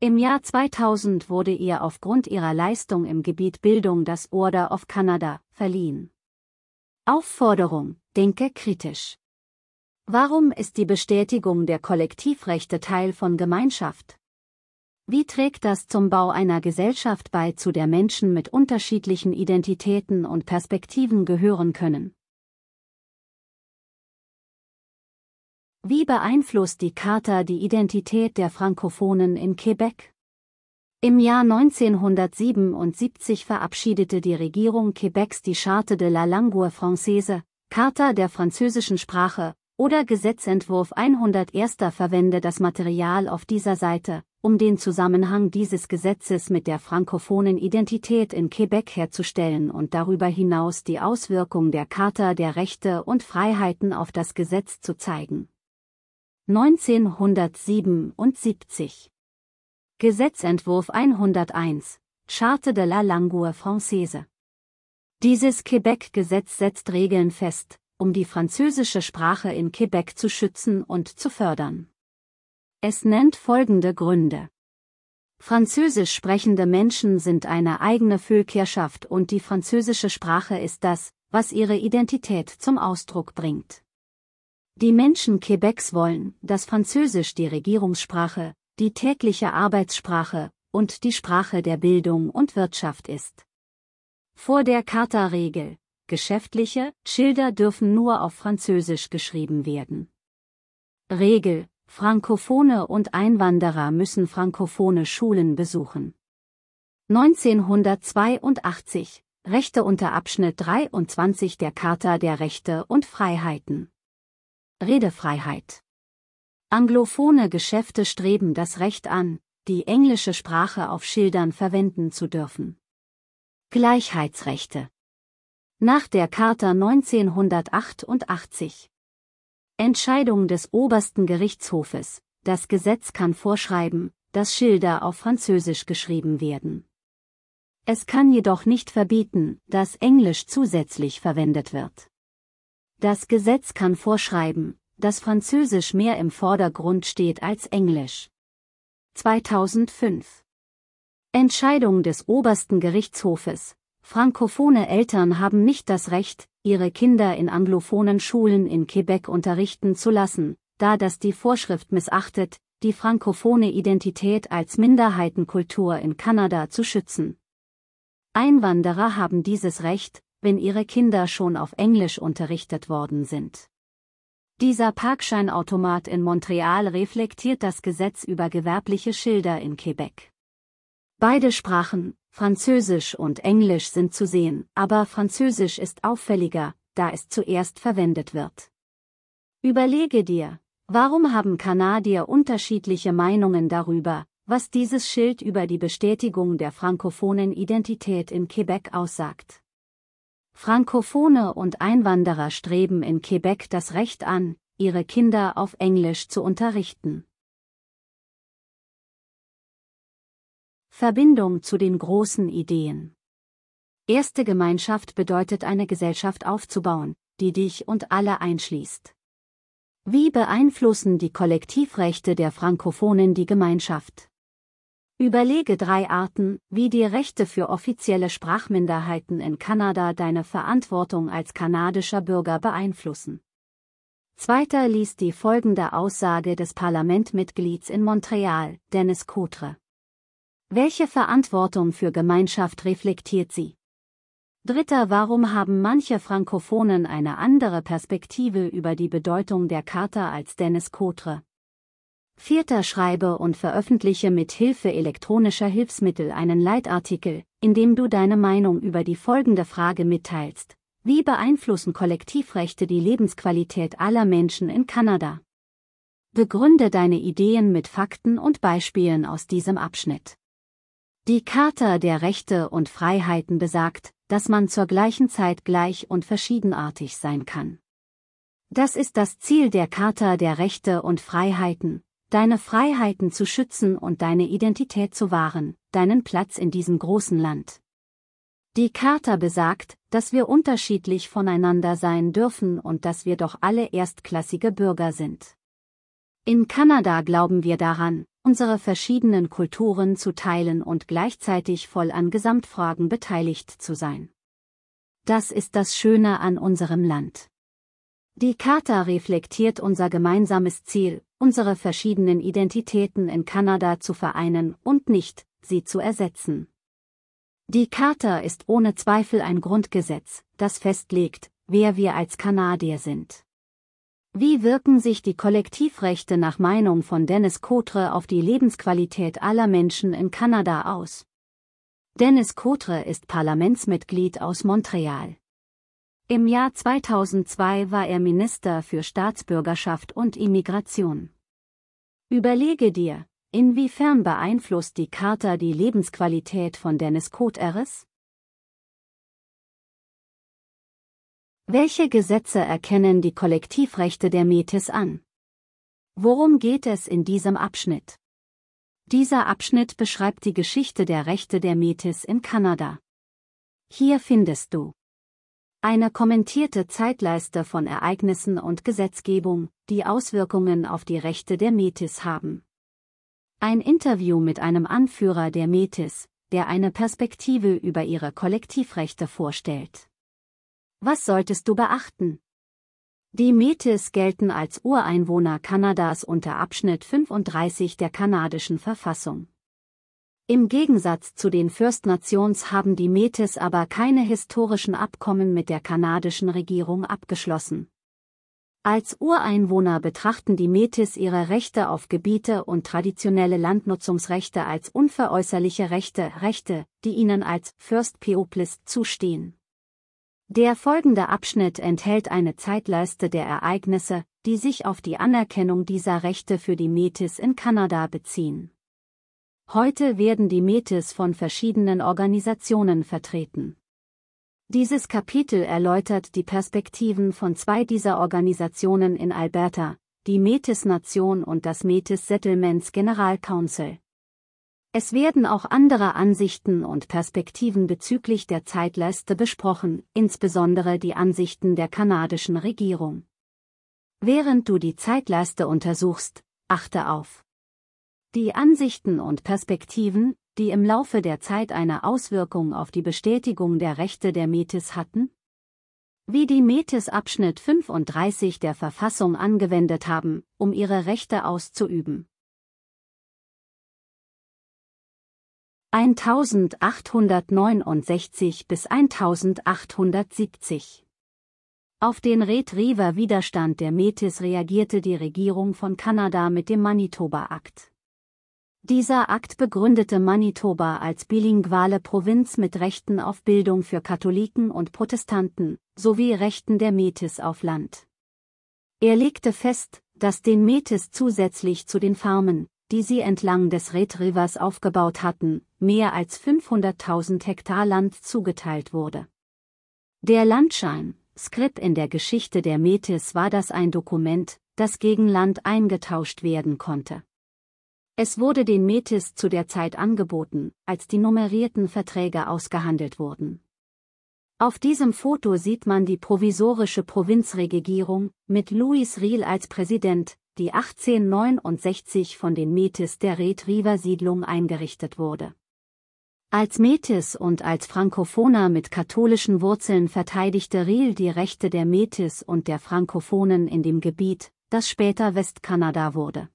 Im Jahr 2000 wurde ihr aufgrund ihrer Leistung im Gebiet Bildung das Order of Canada verliehen. Aufforderung, denke kritisch. Warum ist die Bestätigung der Kollektivrechte Teil von Gemeinschaft? Wie trägt das zum Bau einer Gesellschaft bei, zu der Menschen mit unterschiedlichen Identitäten und Perspektiven gehören können? Wie beeinflusst die Charta die Identität der Frankophonen in Quebec? Im Jahr 1977 verabschiedete die Regierung Quebecs die Charte de la Langue Française, Charta der französischen Sprache, oder Gesetzentwurf 101 verwende das Material auf dieser Seite, um den Zusammenhang dieses Gesetzes mit der frankophonen Identität in Quebec herzustellen und darüber hinaus die Auswirkung der Charta der Rechte und Freiheiten auf das Gesetz zu zeigen. 1977 Gesetzentwurf 101 Charte de la Langue Française Dieses Quebec-Gesetz setzt Regeln fest, um die französische Sprache in Quebec zu schützen und zu fördern. Es nennt folgende Gründe. Französisch sprechende Menschen sind eine eigene Füllkirchschaft und die französische Sprache ist das, was ihre Identität zum Ausdruck bringt. Die Menschen Quebecs wollen, dass Französisch die Regierungssprache, die tägliche Arbeitssprache und die Sprache der Bildung und Wirtschaft ist. Vor der Charta-Regel, Geschäftliche Schilder dürfen nur auf Französisch geschrieben werden. Regel Frankophone und Einwanderer müssen frankophone Schulen besuchen. 1982 Rechte unter Abschnitt 23 der Charta der Rechte und Freiheiten. Redefreiheit. Anglophone Geschäfte streben das Recht an, die englische Sprache auf Schildern verwenden zu dürfen. Gleichheitsrechte. Nach der Charta 1988. Entscheidung des obersten Gerichtshofes. Das Gesetz kann vorschreiben, dass Schilder auf Französisch geschrieben werden. Es kann jedoch nicht verbieten, dass Englisch zusätzlich verwendet wird. Das Gesetz kann vorschreiben, dass Französisch mehr im Vordergrund steht als Englisch. 2005. Entscheidung des obersten Gerichtshofes, Frankophone Eltern haben nicht das Recht, ihre Kinder in anglophonen Schulen in Quebec unterrichten zu lassen, da das die Vorschrift missachtet, die frankophone Identität als Minderheitenkultur in Kanada zu schützen. Einwanderer haben dieses Recht, wenn ihre Kinder schon auf Englisch unterrichtet worden sind. Dieser Parkscheinautomat in Montreal reflektiert das Gesetz über gewerbliche Schilder in Quebec. Beide Sprachen, Französisch und Englisch sind zu sehen, aber Französisch ist auffälliger, da es zuerst verwendet wird. Überlege dir, warum haben Kanadier unterschiedliche Meinungen darüber, was dieses Schild über die Bestätigung der frankophonen Identität in Quebec aussagt. Frankophone und Einwanderer streben in Quebec das Recht an, ihre Kinder auf Englisch zu unterrichten. Verbindung zu den großen Ideen. Erste Gemeinschaft bedeutet eine Gesellschaft aufzubauen, die dich und alle einschließt. Wie beeinflussen die Kollektivrechte der Frankophonen die Gemeinschaft? Überlege drei Arten, wie die Rechte für offizielle Sprachminderheiten in Kanada deine Verantwortung als kanadischer Bürger beeinflussen. Zweiter liest die folgende Aussage des Parlamentmitglieds in Montreal, Dennis Coutre. Welche Verantwortung für Gemeinschaft reflektiert sie? Dritter, warum haben manche Frankophonen eine andere Perspektive über die Bedeutung der Charta als Dennis Cotre? Vierter, schreibe und veröffentliche mit Hilfe elektronischer Hilfsmittel einen Leitartikel, in dem du deine Meinung über die folgende Frage mitteilst. Wie beeinflussen Kollektivrechte die Lebensqualität aller Menschen in Kanada? Begründe deine Ideen mit Fakten und Beispielen aus diesem Abschnitt. Die Charta der Rechte und Freiheiten besagt, dass man zur gleichen Zeit gleich und verschiedenartig sein kann. Das ist das Ziel der Charta der Rechte und Freiheiten, deine Freiheiten zu schützen und deine Identität zu wahren, deinen Platz in diesem großen Land. Die Charta besagt, dass wir unterschiedlich voneinander sein dürfen und dass wir doch alle erstklassige Bürger sind. In Kanada glauben wir daran, unsere verschiedenen Kulturen zu teilen und gleichzeitig voll an Gesamtfragen beteiligt zu sein. Das ist das Schöne an unserem Land. Die Charta reflektiert unser gemeinsames Ziel, unsere verschiedenen Identitäten in Kanada zu vereinen und nicht, sie zu ersetzen. Die Charta ist ohne Zweifel ein Grundgesetz, das festlegt, wer wir als Kanadier sind. Wie wirken sich die Kollektivrechte nach Meinung von Dennis Cotre auf die Lebensqualität aller Menschen in Kanada aus? Dennis Cotre ist Parlamentsmitglied aus Montreal. Im Jahr 2002 war er Minister für Staatsbürgerschaft und Immigration. Überlege dir, inwiefern beeinflusst die Charta die Lebensqualität von Dennis Koteres? Welche Gesetze erkennen die Kollektivrechte der Metis an? Worum geht es in diesem Abschnitt? Dieser Abschnitt beschreibt die Geschichte der Rechte der Metis in Kanada. Hier findest du eine kommentierte Zeitleiste von Ereignissen und Gesetzgebung, die Auswirkungen auf die Rechte der Metis haben. Ein Interview mit einem Anführer der Metis, der eine Perspektive über ihre Kollektivrechte vorstellt. Was solltest du beachten? Die Metis gelten als Ureinwohner Kanadas unter Abschnitt 35 der kanadischen Verfassung. Im Gegensatz zu den First Nations haben die Metis aber keine historischen Abkommen mit der kanadischen Regierung abgeschlossen. Als Ureinwohner betrachten die Metis ihre Rechte auf Gebiete und traditionelle Landnutzungsrechte als unveräußerliche Rechte, Rechte, die ihnen als First Peoples zustehen. Der folgende Abschnitt enthält eine Zeitleiste der Ereignisse, die sich auf die Anerkennung dieser Rechte für die Metis in Kanada beziehen. Heute werden die Metis von verschiedenen Organisationen vertreten. Dieses Kapitel erläutert die Perspektiven von zwei dieser Organisationen in Alberta, die Metis Nation und das Metis Settlements General Council. Es werden auch andere Ansichten und Perspektiven bezüglich der Zeitleiste besprochen, insbesondere die Ansichten der kanadischen Regierung. Während du die Zeitleiste untersuchst, achte auf die Ansichten und Perspektiven, die im Laufe der Zeit eine Auswirkung auf die Bestätigung der Rechte der Metis hatten? Wie die Metis Abschnitt 35 der Verfassung angewendet haben, um ihre Rechte auszuüben. 1869 bis 1870. Auf den Red River widerstand der Metis reagierte die Regierung von Kanada mit dem Manitoba-Akt. Dieser Akt begründete Manitoba als bilinguale Provinz mit Rechten auf Bildung für Katholiken und Protestanten, sowie Rechten der Metis auf Land. Er legte fest, dass den Metis zusätzlich zu den Farmen, die sie entlang des Red Rivers aufgebaut hatten, mehr als 500.000 Hektar Land zugeteilt wurde. Der Landschein, Skript in der Geschichte der Metis war das ein Dokument, das gegen Land eingetauscht werden konnte. Es wurde den Metis zu der Zeit angeboten, als die nummerierten Verträge ausgehandelt wurden. Auf diesem Foto sieht man die provisorische Provinzregierung, mit Louis Riel als Präsident, die 1869 von den Metis der Red River siedlung eingerichtet wurde. Als Metis und als Frankophoner mit katholischen Wurzeln verteidigte Riel die Rechte der Metis und der Frankophonen in dem Gebiet, das später Westkanada wurde.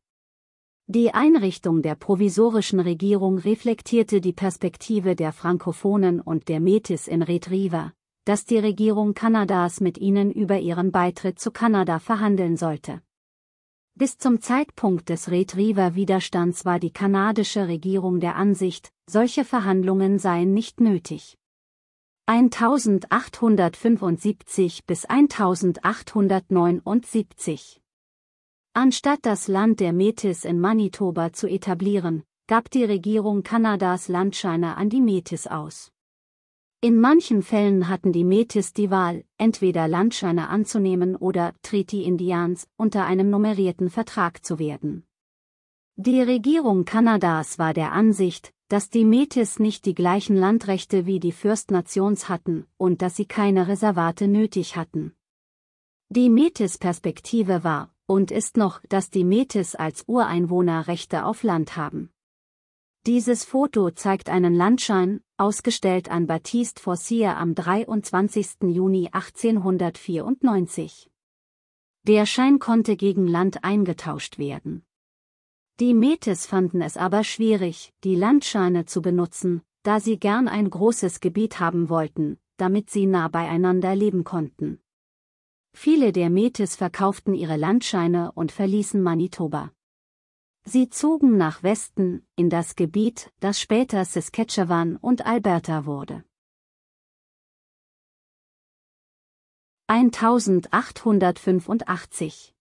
Die Einrichtung der provisorischen Regierung reflektierte die Perspektive der Frankophonen und der Metis in Red River, dass die Regierung Kanadas mit ihnen über ihren Beitritt zu Kanada verhandeln sollte bis zum Zeitpunkt des Retriever-Widerstands war die kanadische Regierung der Ansicht, solche Verhandlungen seien nicht nötig. 1875 bis 1879 Anstatt das Land der Metis in Manitoba zu etablieren, gab die Regierung Kanadas Landscheine an die Metis aus. In manchen Fällen hatten die Metis die Wahl, entweder Landscheine anzunehmen oder Treaty Indians unter einem nummerierten Vertrag zu werden. Die Regierung Kanadas war der Ansicht, dass die Metis nicht die gleichen Landrechte wie die Fürstnations hatten und dass sie keine Reservate nötig hatten. Die Metis-Perspektive war und ist noch, dass die Metis als Ureinwohner Rechte auf Land haben. Dieses Foto zeigt einen Landschein, ausgestellt an Baptiste Forcier am 23. Juni 1894. Der Schein konnte gegen Land eingetauscht werden. Die Metis fanden es aber schwierig, die Landscheine zu benutzen, da sie gern ein großes Gebiet haben wollten, damit sie nah beieinander leben konnten. Viele der Metis verkauften ihre Landscheine und verließen Manitoba. Sie zogen nach Westen, in das Gebiet, das später Saskatchewan und Alberta wurde. 1885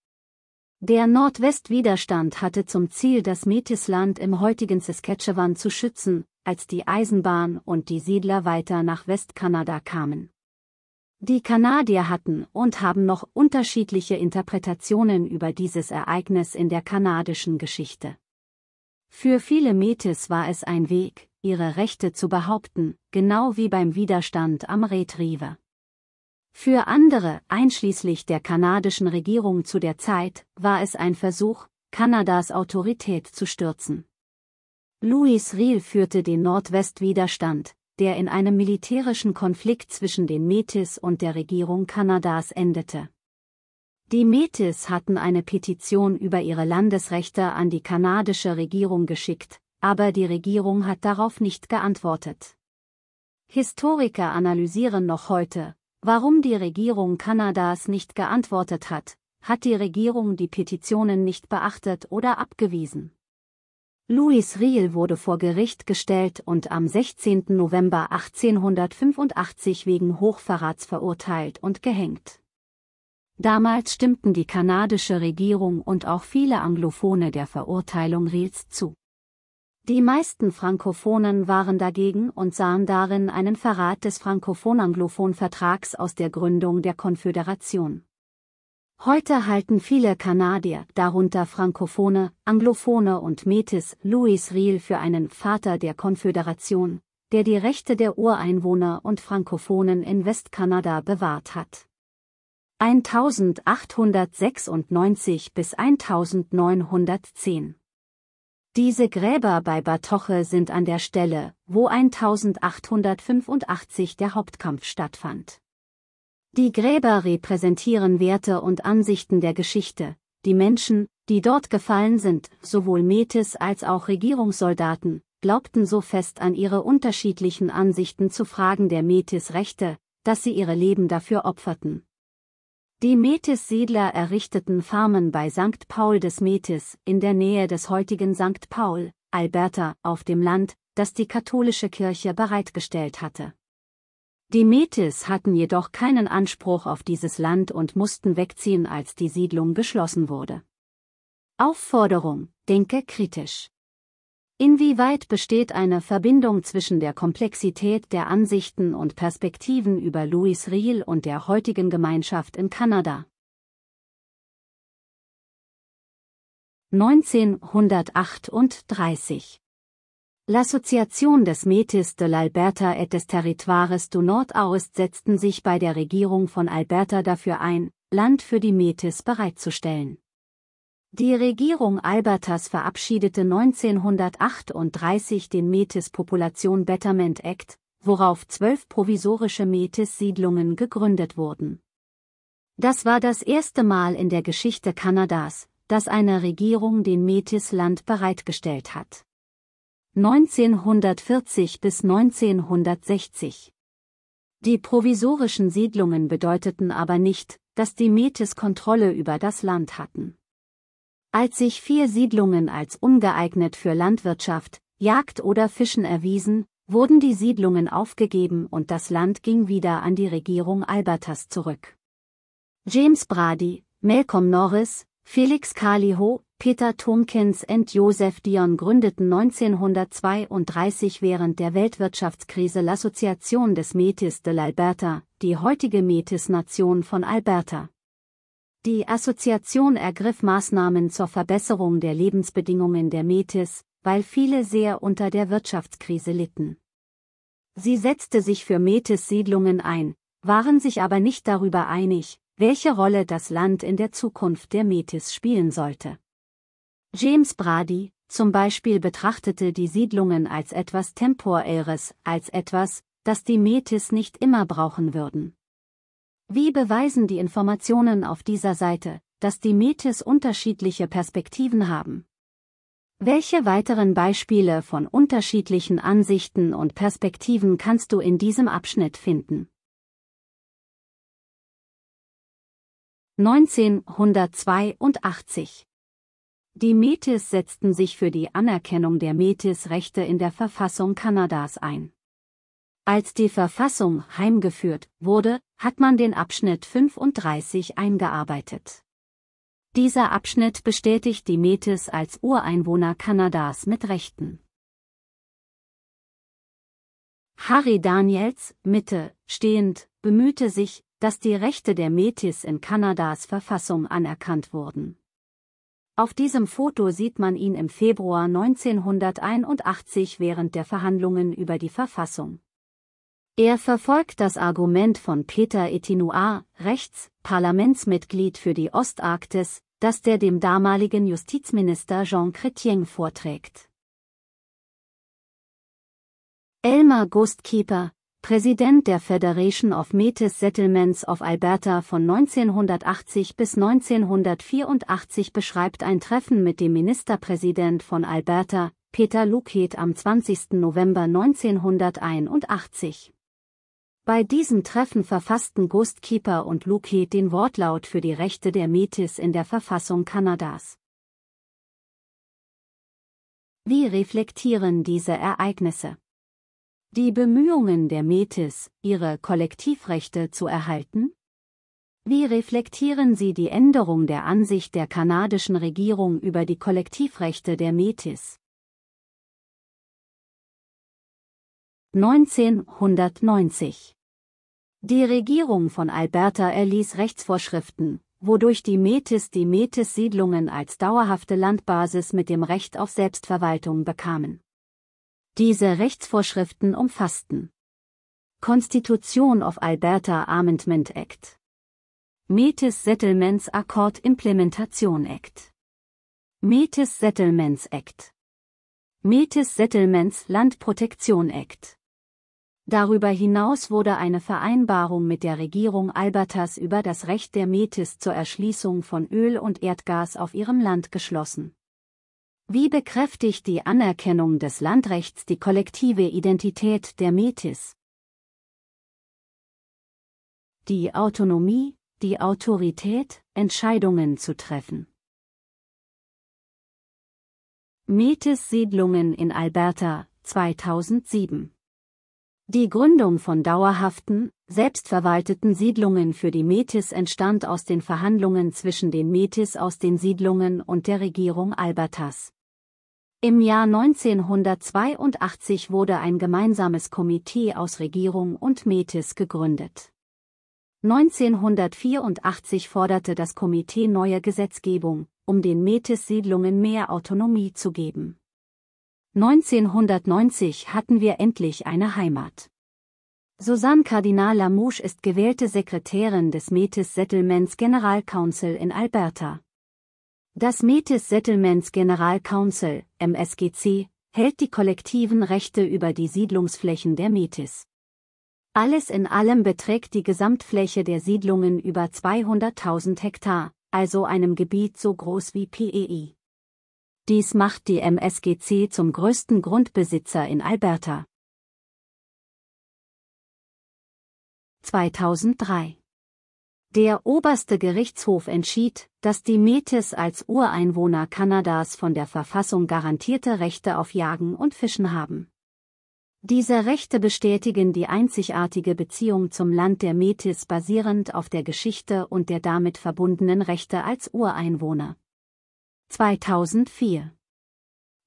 Der Nordwestwiderstand hatte zum Ziel, das Metisland im heutigen Saskatchewan zu schützen, als die Eisenbahn und die Siedler weiter nach Westkanada kamen. Die Kanadier hatten und haben noch unterschiedliche Interpretationen über dieses Ereignis in der kanadischen Geschichte. Für viele Metis war es ein Weg, ihre Rechte zu behaupten, genau wie beim Widerstand am Red River. Für andere, einschließlich der kanadischen Regierung zu der Zeit, war es ein Versuch, Kanadas Autorität zu stürzen. Louis Riel führte den Nordwestwiderstand, der in einem militärischen Konflikt zwischen den Metis und der Regierung Kanadas endete. Die Metis hatten eine Petition über ihre Landesrechte an die kanadische Regierung geschickt, aber die Regierung hat darauf nicht geantwortet. Historiker analysieren noch heute, warum die Regierung Kanadas nicht geantwortet hat, hat die Regierung die Petitionen nicht beachtet oder abgewiesen. Louis Riel wurde vor Gericht gestellt und am 16. November 1885 wegen Hochverrats verurteilt und gehängt. Damals stimmten die kanadische Regierung und auch viele Anglophone der Verurteilung Riels zu. Die meisten Frankophonen waren dagegen und sahen darin einen Verrat des Frankophon-Anglophon-Vertrags aus der Gründung der Konföderation. Heute halten viele Kanadier, darunter Frankophone, Anglophone und Metis, Louis Riel für einen Vater der Konföderation, der die Rechte der Ureinwohner und Frankophonen in Westkanada bewahrt hat. 1896 bis 1910 diese Gräber bei Batoche sind an der Stelle, wo 1885 der Hauptkampf stattfand. Die Gräber repräsentieren Werte und Ansichten der Geschichte, die Menschen, die dort gefallen sind, sowohl Metis als auch Regierungssoldaten, glaubten so fest an ihre unterschiedlichen Ansichten zu Fragen der Metis-Rechte, dass sie ihre Leben dafür opferten. Die Metis-Siedler errichteten Farmen bei St. Paul des Metis, in der Nähe des heutigen St. Paul, Alberta, auf dem Land, das die katholische Kirche bereitgestellt hatte. Die Metis hatten jedoch keinen Anspruch auf dieses Land und mussten wegziehen, als die Siedlung beschlossen wurde. Aufforderung, denke kritisch. Inwieweit besteht eine Verbindung zwischen der Komplexität der Ansichten und Perspektiven über Louis Riel und der heutigen Gemeinschaft in Kanada? 1938 L'Association des Métis de l'Alberta et des Territoires du nord aust setzten sich bei der Regierung von Alberta dafür ein, Land für die Métis bereitzustellen. Die Regierung Albertas verabschiedete 1938 den Métis Population Betterment Act, worauf zwölf provisorische Métis-Siedlungen gegründet wurden. Das war das erste Mal in der Geschichte Kanadas, dass eine Regierung den Métis Land bereitgestellt hat. 1940 bis 1960. Die provisorischen Siedlungen bedeuteten aber nicht, dass die Metis Kontrolle über das Land hatten. Als sich vier Siedlungen als ungeeignet für Landwirtschaft, Jagd oder Fischen erwiesen, wurden die Siedlungen aufgegeben und das Land ging wieder an die Regierung Albertas zurück. James Brady, Malcolm Norris, Felix Caliho, Peter Tomkins und Joseph Dion gründeten 1932 während der Weltwirtschaftskrise l'Association des Métis de l'Alberta, die heutige Métis-Nation von Alberta. Die Assoziation ergriff Maßnahmen zur Verbesserung der Lebensbedingungen der Metis, weil viele sehr unter der Wirtschaftskrise litten. Sie setzte sich für Metis-Siedlungen ein, waren sich aber nicht darüber einig, welche Rolle das Land in der Zukunft der Metis spielen sollte. James Brady zum Beispiel betrachtete die Siedlungen als etwas Temporäres, als etwas, das die Metis nicht immer brauchen würden. Wie beweisen die Informationen auf dieser Seite, dass die Metis unterschiedliche Perspektiven haben? Welche weiteren Beispiele von unterschiedlichen Ansichten und Perspektiven kannst du in diesem Abschnitt finden? 1982 die Metis setzten sich für die Anerkennung der Metis-Rechte in der Verfassung Kanadas ein. Als die Verfassung heimgeführt wurde, hat man den Abschnitt 35 eingearbeitet. Dieser Abschnitt bestätigt die Metis als Ureinwohner Kanadas mit Rechten. Harry Daniels, Mitte, stehend, bemühte sich, dass die Rechte der Metis in Kanadas Verfassung anerkannt wurden. Auf diesem Foto sieht man ihn im Februar 1981 während der Verhandlungen über die Verfassung. Er verfolgt das Argument von Peter Etinoir, Rechts, Parlamentsmitglied für die Ostarktis, das der dem damaligen Justizminister Jean Chrétien vorträgt. Elmar Gustkeeper, Präsident der Federation of Metis Settlements of Alberta von 1980 bis 1984 beschreibt ein Treffen mit dem Ministerpräsident von Alberta, Peter Luket am 20. November 1981. Bei diesem Treffen verfassten Gustkeeper und Luke den Wortlaut für die Rechte der Metis in der Verfassung Kanadas. Wie reflektieren diese Ereignisse? Die Bemühungen der Metis, ihre Kollektivrechte zu erhalten? Wie reflektieren Sie die Änderung der Ansicht der kanadischen Regierung über die Kollektivrechte der Metis? 1990 Die Regierung von Alberta erließ Rechtsvorschriften, wodurch die Metis die Metis-Siedlungen als dauerhafte Landbasis mit dem Recht auf Selbstverwaltung bekamen. Diese Rechtsvorschriften umfassten Constitution of Alberta Amendment Act, Metis Settlements Accord Implementation Act, Metis Settlements Act, Metis Settlements Land Landprotektion Act. Darüber hinaus wurde eine Vereinbarung mit der Regierung Albertas über das Recht der Metis zur Erschließung von Öl und Erdgas auf ihrem Land geschlossen. Wie bekräftigt die Anerkennung des Landrechts die kollektive Identität der Metis? Die Autonomie, die Autorität, Entscheidungen zu treffen. Metis-Siedlungen in Alberta, 2007 die Gründung von dauerhaften, selbstverwalteten Siedlungen für die Metis entstand aus den Verhandlungen zwischen den Metis aus den Siedlungen und der Regierung Albertas. Im Jahr 1982 wurde ein gemeinsames Komitee aus Regierung und Metis gegründet. 1984 forderte das Komitee neue Gesetzgebung, um den Metis-Siedlungen mehr Autonomie zu geben. 1990 hatten wir endlich eine Heimat. Susanne Kardinal Lamouche ist gewählte Sekretärin des Metis Settlements General Council in Alberta. Das Metis Settlements General Council, MSGC, hält die kollektiven Rechte über die Siedlungsflächen der Metis. Alles in allem beträgt die Gesamtfläche der Siedlungen über 200.000 Hektar, also einem Gebiet so groß wie PEI. Dies macht die MSGC zum größten Grundbesitzer in Alberta. 2003 der oberste Gerichtshof entschied, dass die Metis als Ureinwohner Kanadas von der Verfassung garantierte Rechte auf Jagen und Fischen haben. Diese Rechte bestätigen die einzigartige Beziehung zum Land der Metis basierend auf der Geschichte und der damit verbundenen Rechte als Ureinwohner. 2004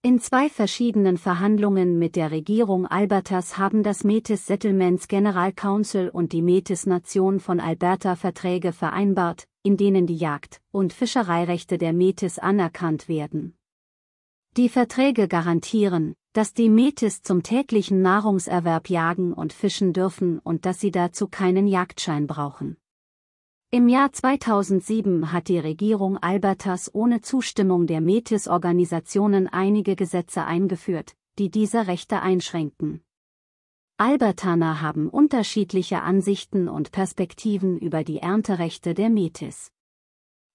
in zwei verschiedenen Verhandlungen mit der Regierung Albertas haben das Metis Settlements General Council und die Metis Nation von Alberta Verträge vereinbart, in denen die Jagd- und Fischereirechte der Metis anerkannt werden. Die Verträge garantieren, dass die Metis zum täglichen Nahrungserwerb jagen und fischen dürfen und dass sie dazu keinen Jagdschein brauchen. Im Jahr 2007 hat die Regierung Albertas ohne Zustimmung der Metis-Organisationen einige Gesetze eingeführt, die diese Rechte einschränken. Albertaner haben unterschiedliche Ansichten und Perspektiven über die Ernterechte der Metis.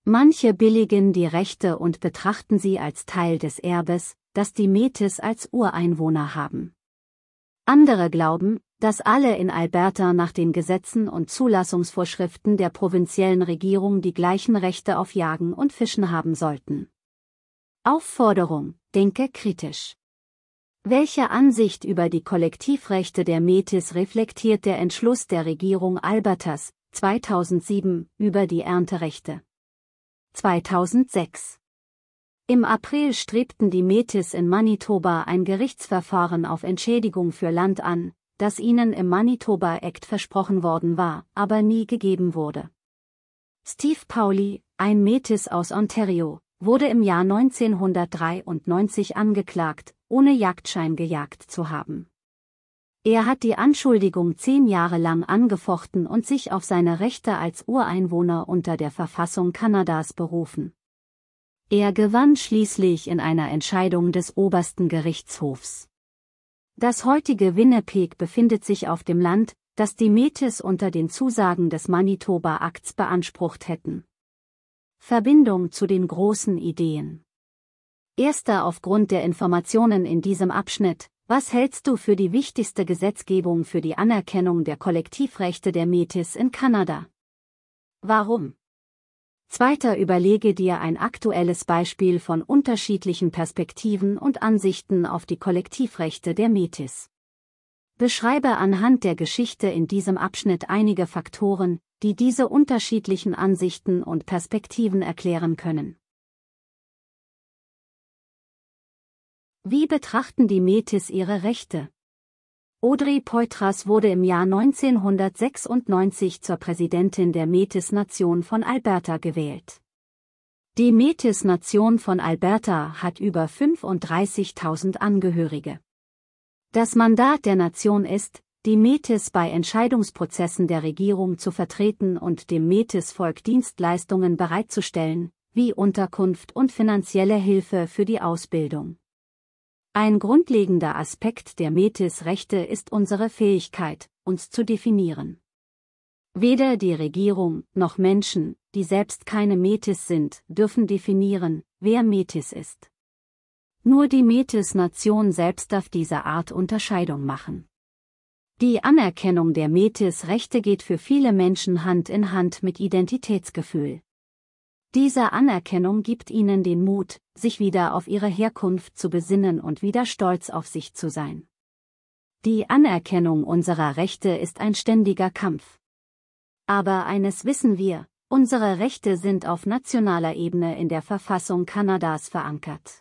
Manche billigen die Rechte und betrachten sie als Teil des Erbes, das die Metis als Ureinwohner haben. Andere glauben, dass alle in Alberta nach den Gesetzen und Zulassungsvorschriften der provinziellen Regierung die gleichen Rechte auf Jagen und Fischen haben sollten. Aufforderung, denke kritisch. Welche Ansicht über die Kollektivrechte der Metis reflektiert der Entschluss der Regierung Albertas 2007 über die Ernterechte? 2006 im April strebten die Metis in Manitoba ein Gerichtsverfahren auf Entschädigung für Land an, das ihnen im Manitoba Act versprochen worden war, aber nie gegeben wurde. Steve Pauli, ein Metis aus Ontario, wurde im Jahr 1993 angeklagt, ohne Jagdschein gejagt zu haben. Er hat die Anschuldigung zehn Jahre lang angefochten und sich auf seine Rechte als Ureinwohner unter der Verfassung Kanadas berufen. Er gewann schließlich in einer Entscheidung des obersten Gerichtshofs. Das heutige Winnipeg befindet sich auf dem Land, das die Metis unter den Zusagen des Manitoba-Akts beansprucht hätten. Verbindung zu den großen Ideen. Erster aufgrund der Informationen in diesem Abschnitt, was hältst du für die wichtigste Gesetzgebung für die Anerkennung der Kollektivrechte der Metis in Kanada? Warum? Zweiter überlege dir ein aktuelles Beispiel von unterschiedlichen Perspektiven und Ansichten auf die Kollektivrechte der Metis. Beschreibe anhand der Geschichte in diesem Abschnitt einige Faktoren, die diese unterschiedlichen Ansichten und Perspektiven erklären können. Wie betrachten die Metis ihre Rechte? Audrey Poitras wurde im Jahr 1996 zur Präsidentin der Metis-Nation von Alberta gewählt. Die Metis-Nation von Alberta hat über 35.000 Angehörige. Das Mandat der Nation ist, die Metis bei Entscheidungsprozessen der Regierung zu vertreten und dem Metis-Volk Dienstleistungen bereitzustellen, wie Unterkunft und finanzielle Hilfe für die Ausbildung. Ein grundlegender Aspekt der Metis-Rechte ist unsere Fähigkeit, uns zu definieren. Weder die Regierung noch Menschen, die selbst keine Metis sind, dürfen definieren, wer Metis ist. Nur die Metis-Nation selbst darf diese Art Unterscheidung machen. Die Anerkennung der Metis-Rechte geht für viele Menschen Hand in Hand mit Identitätsgefühl. Diese Anerkennung gibt ihnen den Mut, sich wieder auf ihre Herkunft zu besinnen und wieder stolz auf sich zu sein. Die Anerkennung unserer Rechte ist ein ständiger Kampf. Aber eines wissen wir, unsere Rechte sind auf nationaler Ebene in der Verfassung Kanadas verankert.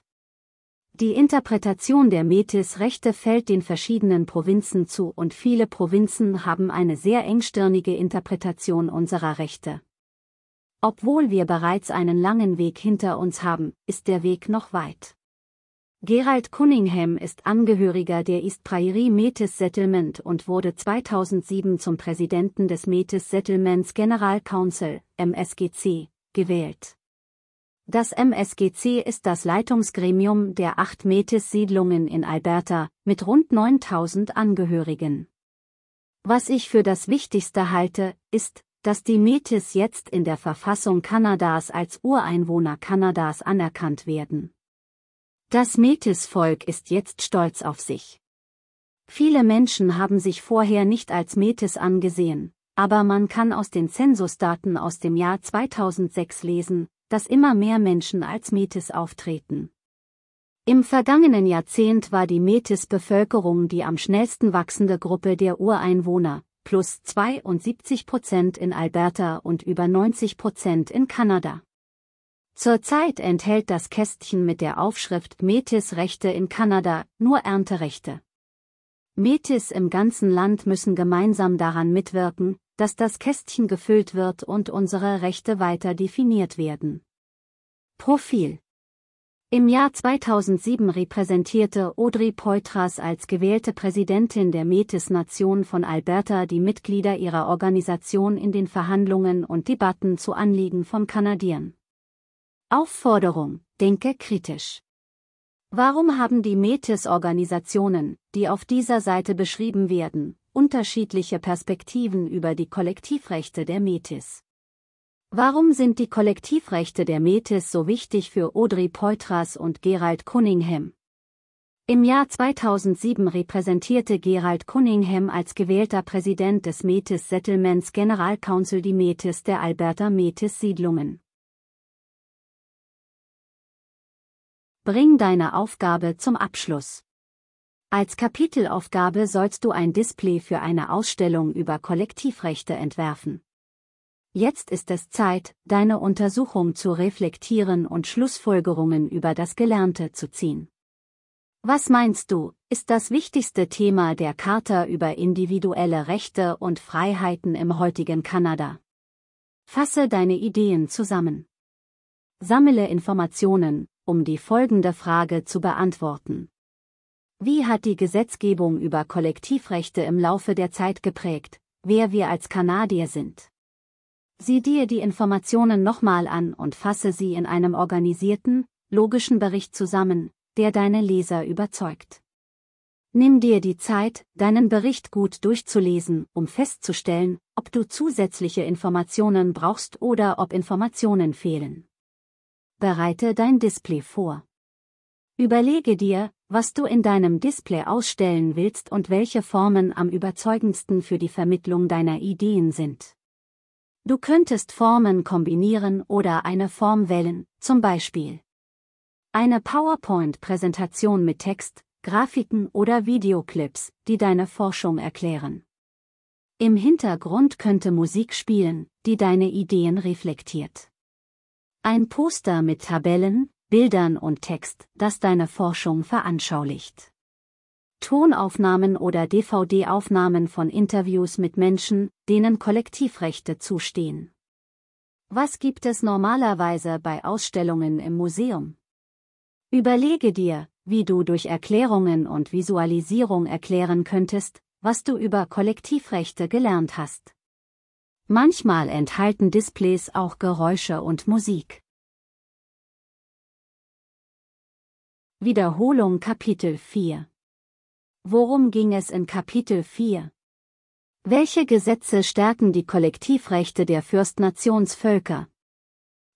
Die Interpretation der Metis-Rechte fällt den verschiedenen Provinzen zu und viele Provinzen haben eine sehr engstirnige Interpretation unserer Rechte. Obwohl wir bereits einen langen Weg hinter uns haben, ist der Weg noch weit. Gerald Cunningham ist Angehöriger der East Prairie Metis Settlement und wurde 2007 zum Präsidenten des Metis Settlements General Council, MSGC, gewählt. Das MSGC ist das Leitungsgremium der acht Metis-Siedlungen in Alberta, mit rund 9000 Angehörigen. Was ich für das Wichtigste halte, ist, dass die Metis jetzt in der Verfassung Kanadas als Ureinwohner Kanadas anerkannt werden. Das Metis-Volk ist jetzt stolz auf sich. Viele Menschen haben sich vorher nicht als Metis angesehen, aber man kann aus den Zensusdaten aus dem Jahr 2006 lesen, dass immer mehr Menschen als Metis auftreten. Im vergangenen Jahrzehnt war die Metis-Bevölkerung die am schnellsten wachsende Gruppe der Ureinwohner, plus 72 Prozent in Alberta und über 90 Prozent in Kanada. Zurzeit enthält das Kästchen mit der Aufschrift Metis Rechte in Kanada nur Ernterechte. Metis im ganzen Land müssen gemeinsam daran mitwirken, dass das Kästchen gefüllt wird und unsere Rechte weiter definiert werden. Profil im Jahr 2007 repräsentierte Audrey Poitras als gewählte Präsidentin der Metis-Nation von Alberta die Mitglieder ihrer Organisation in den Verhandlungen und Debatten zu Anliegen von Kanadiern. Aufforderung, denke kritisch. Warum haben die Metis-Organisationen, die auf dieser Seite beschrieben werden, unterschiedliche Perspektiven über die Kollektivrechte der Metis? Warum sind die Kollektivrechte der Metis so wichtig für Audrey Poitras und Gerald Cunningham? Im Jahr 2007 repräsentierte Gerald Cunningham als gewählter Präsident des Metis Settlements General Council die Metis der Alberta Metis Siedlungen. Bring deine Aufgabe zum Abschluss. Als Kapitelaufgabe sollst du ein Display für eine Ausstellung über Kollektivrechte entwerfen. Jetzt ist es Zeit, deine Untersuchung zu reflektieren und Schlussfolgerungen über das Gelernte zu ziehen. Was meinst du, ist das wichtigste Thema der Charta über individuelle Rechte und Freiheiten im heutigen Kanada? Fasse deine Ideen zusammen. Sammle Informationen, um die folgende Frage zu beantworten. Wie hat die Gesetzgebung über Kollektivrechte im Laufe der Zeit geprägt, wer wir als Kanadier sind? Sieh dir die Informationen nochmal an und fasse sie in einem organisierten, logischen Bericht zusammen, der deine Leser überzeugt. Nimm dir die Zeit, deinen Bericht gut durchzulesen, um festzustellen, ob du zusätzliche Informationen brauchst oder ob Informationen fehlen. Bereite dein Display vor. Überlege dir, was du in deinem Display ausstellen willst und welche Formen am überzeugendsten für die Vermittlung deiner Ideen sind. Du könntest Formen kombinieren oder eine Form wählen, zum Beispiel eine PowerPoint-Präsentation mit Text, Grafiken oder Videoclips, die deine Forschung erklären. Im Hintergrund könnte Musik spielen, die deine Ideen reflektiert. Ein Poster mit Tabellen, Bildern und Text, das deine Forschung veranschaulicht. Tonaufnahmen oder DVD-Aufnahmen von Interviews mit Menschen, denen Kollektivrechte zustehen. Was gibt es normalerweise bei Ausstellungen im Museum? Überlege dir, wie du durch Erklärungen und Visualisierung erklären könntest, was du über Kollektivrechte gelernt hast. Manchmal enthalten Displays auch Geräusche und Musik. Wiederholung Kapitel 4 Worum ging es in Kapitel 4? Welche Gesetze stärken die Kollektivrechte der Fürstnationsvölker?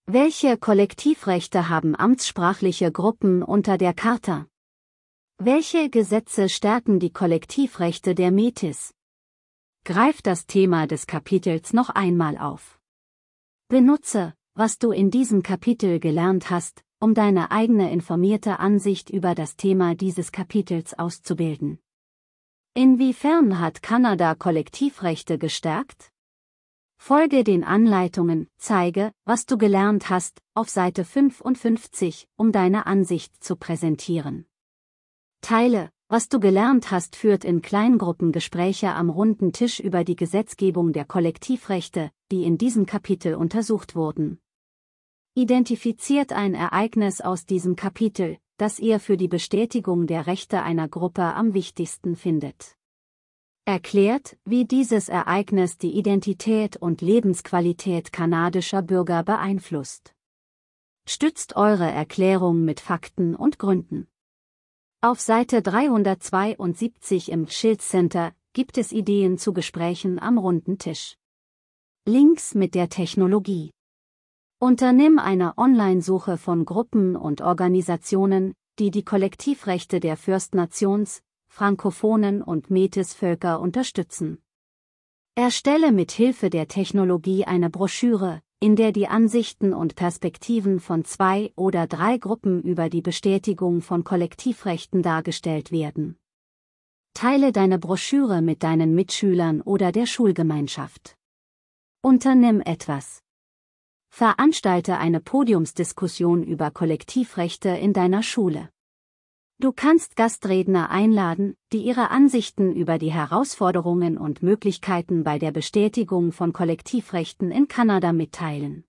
Welche Kollektivrechte haben amtssprachliche Gruppen unter der Charta? Welche Gesetze stärken die Kollektivrechte der Metis? Greif das Thema des Kapitels noch einmal auf. Benutze, was du in diesem Kapitel gelernt hast, um deine eigene informierte Ansicht über das Thema dieses Kapitels auszubilden. Inwiefern hat Kanada Kollektivrechte gestärkt? Folge den Anleitungen, zeige, was du gelernt hast, auf Seite 55, um deine Ansicht zu präsentieren. Teile, was du gelernt hast, führt in Kleingruppengespräche am runden Tisch über die Gesetzgebung der Kollektivrechte, die in diesem Kapitel untersucht wurden identifiziert ein Ereignis aus diesem Kapitel, das ihr für die Bestätigung der Rechte einer Gruppe am wichtigsten findet. Erklärt, wie dieses Ereignis die Identität und Lebensqualität kanadischer Bürger beeinflusst. Stützt eure Erklärung mit Fakten und Gründen. Auf Seite 372 im Schild Center gibt es Ideen zu Gesprächen am runden Tisch. Links mit der Technologie. Unternimm eine Online-Suche von Gruppen und Organisationen, die die Kollektivrechte der Fürstnations, Frankophonen und Metisvölker unterstützen. Erstelle mit Hilfe der Technologie eine Broschüre, in der die Ansichten und Perspektiven von zwei oder drei Gruppen über die Bestätigung von Kollektivrechten dargestellt werden. Teile deine Broschüre mit deinen Mitschülern oder der Schulgemeinschaft. Unternimm etwas. Veranstalte eine Podiumsdiskussion über Kollektivrechte in deiner Schule. Du kannst Gastredner einladen, die ihre Ansichten über die Herausforderungen und Möglichkeiten bei der Bestätigung von Kollektivrechten in Kanada mitteilen.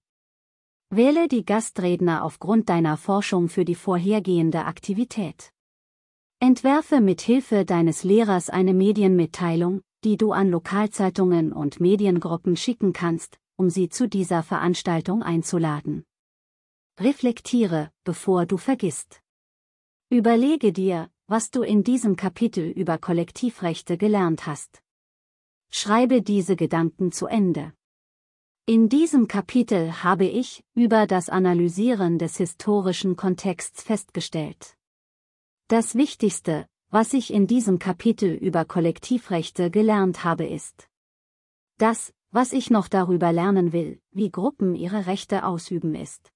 Wähle die Gastredner aufgrund deiner Forschung für die vorhergehende Aktivität. Entwerfe mit Hilfe deines Lehrers eine Medienmitteilung, die du an Lokalzeitungen und Mediengruppen schicken kannst, um sie zu dieser Veranstaltung einzuladen. Reflektiere, bevor du vergisst. Überlege dir, was du in diesem Kapitel über Kollektivrechte gelernt hast. Schreibe diese Gedanken zu Ende. In diesem Kapitel habe ich über das Analysieren des historischen Kontexts festgestellt. Das Wichtigste, was ich in diesem Kapitel über Kollektivrechte gelernt habe, ist, dass was ich noch darüber lernen will, wie Gruppen ihre Rechte ausüben ist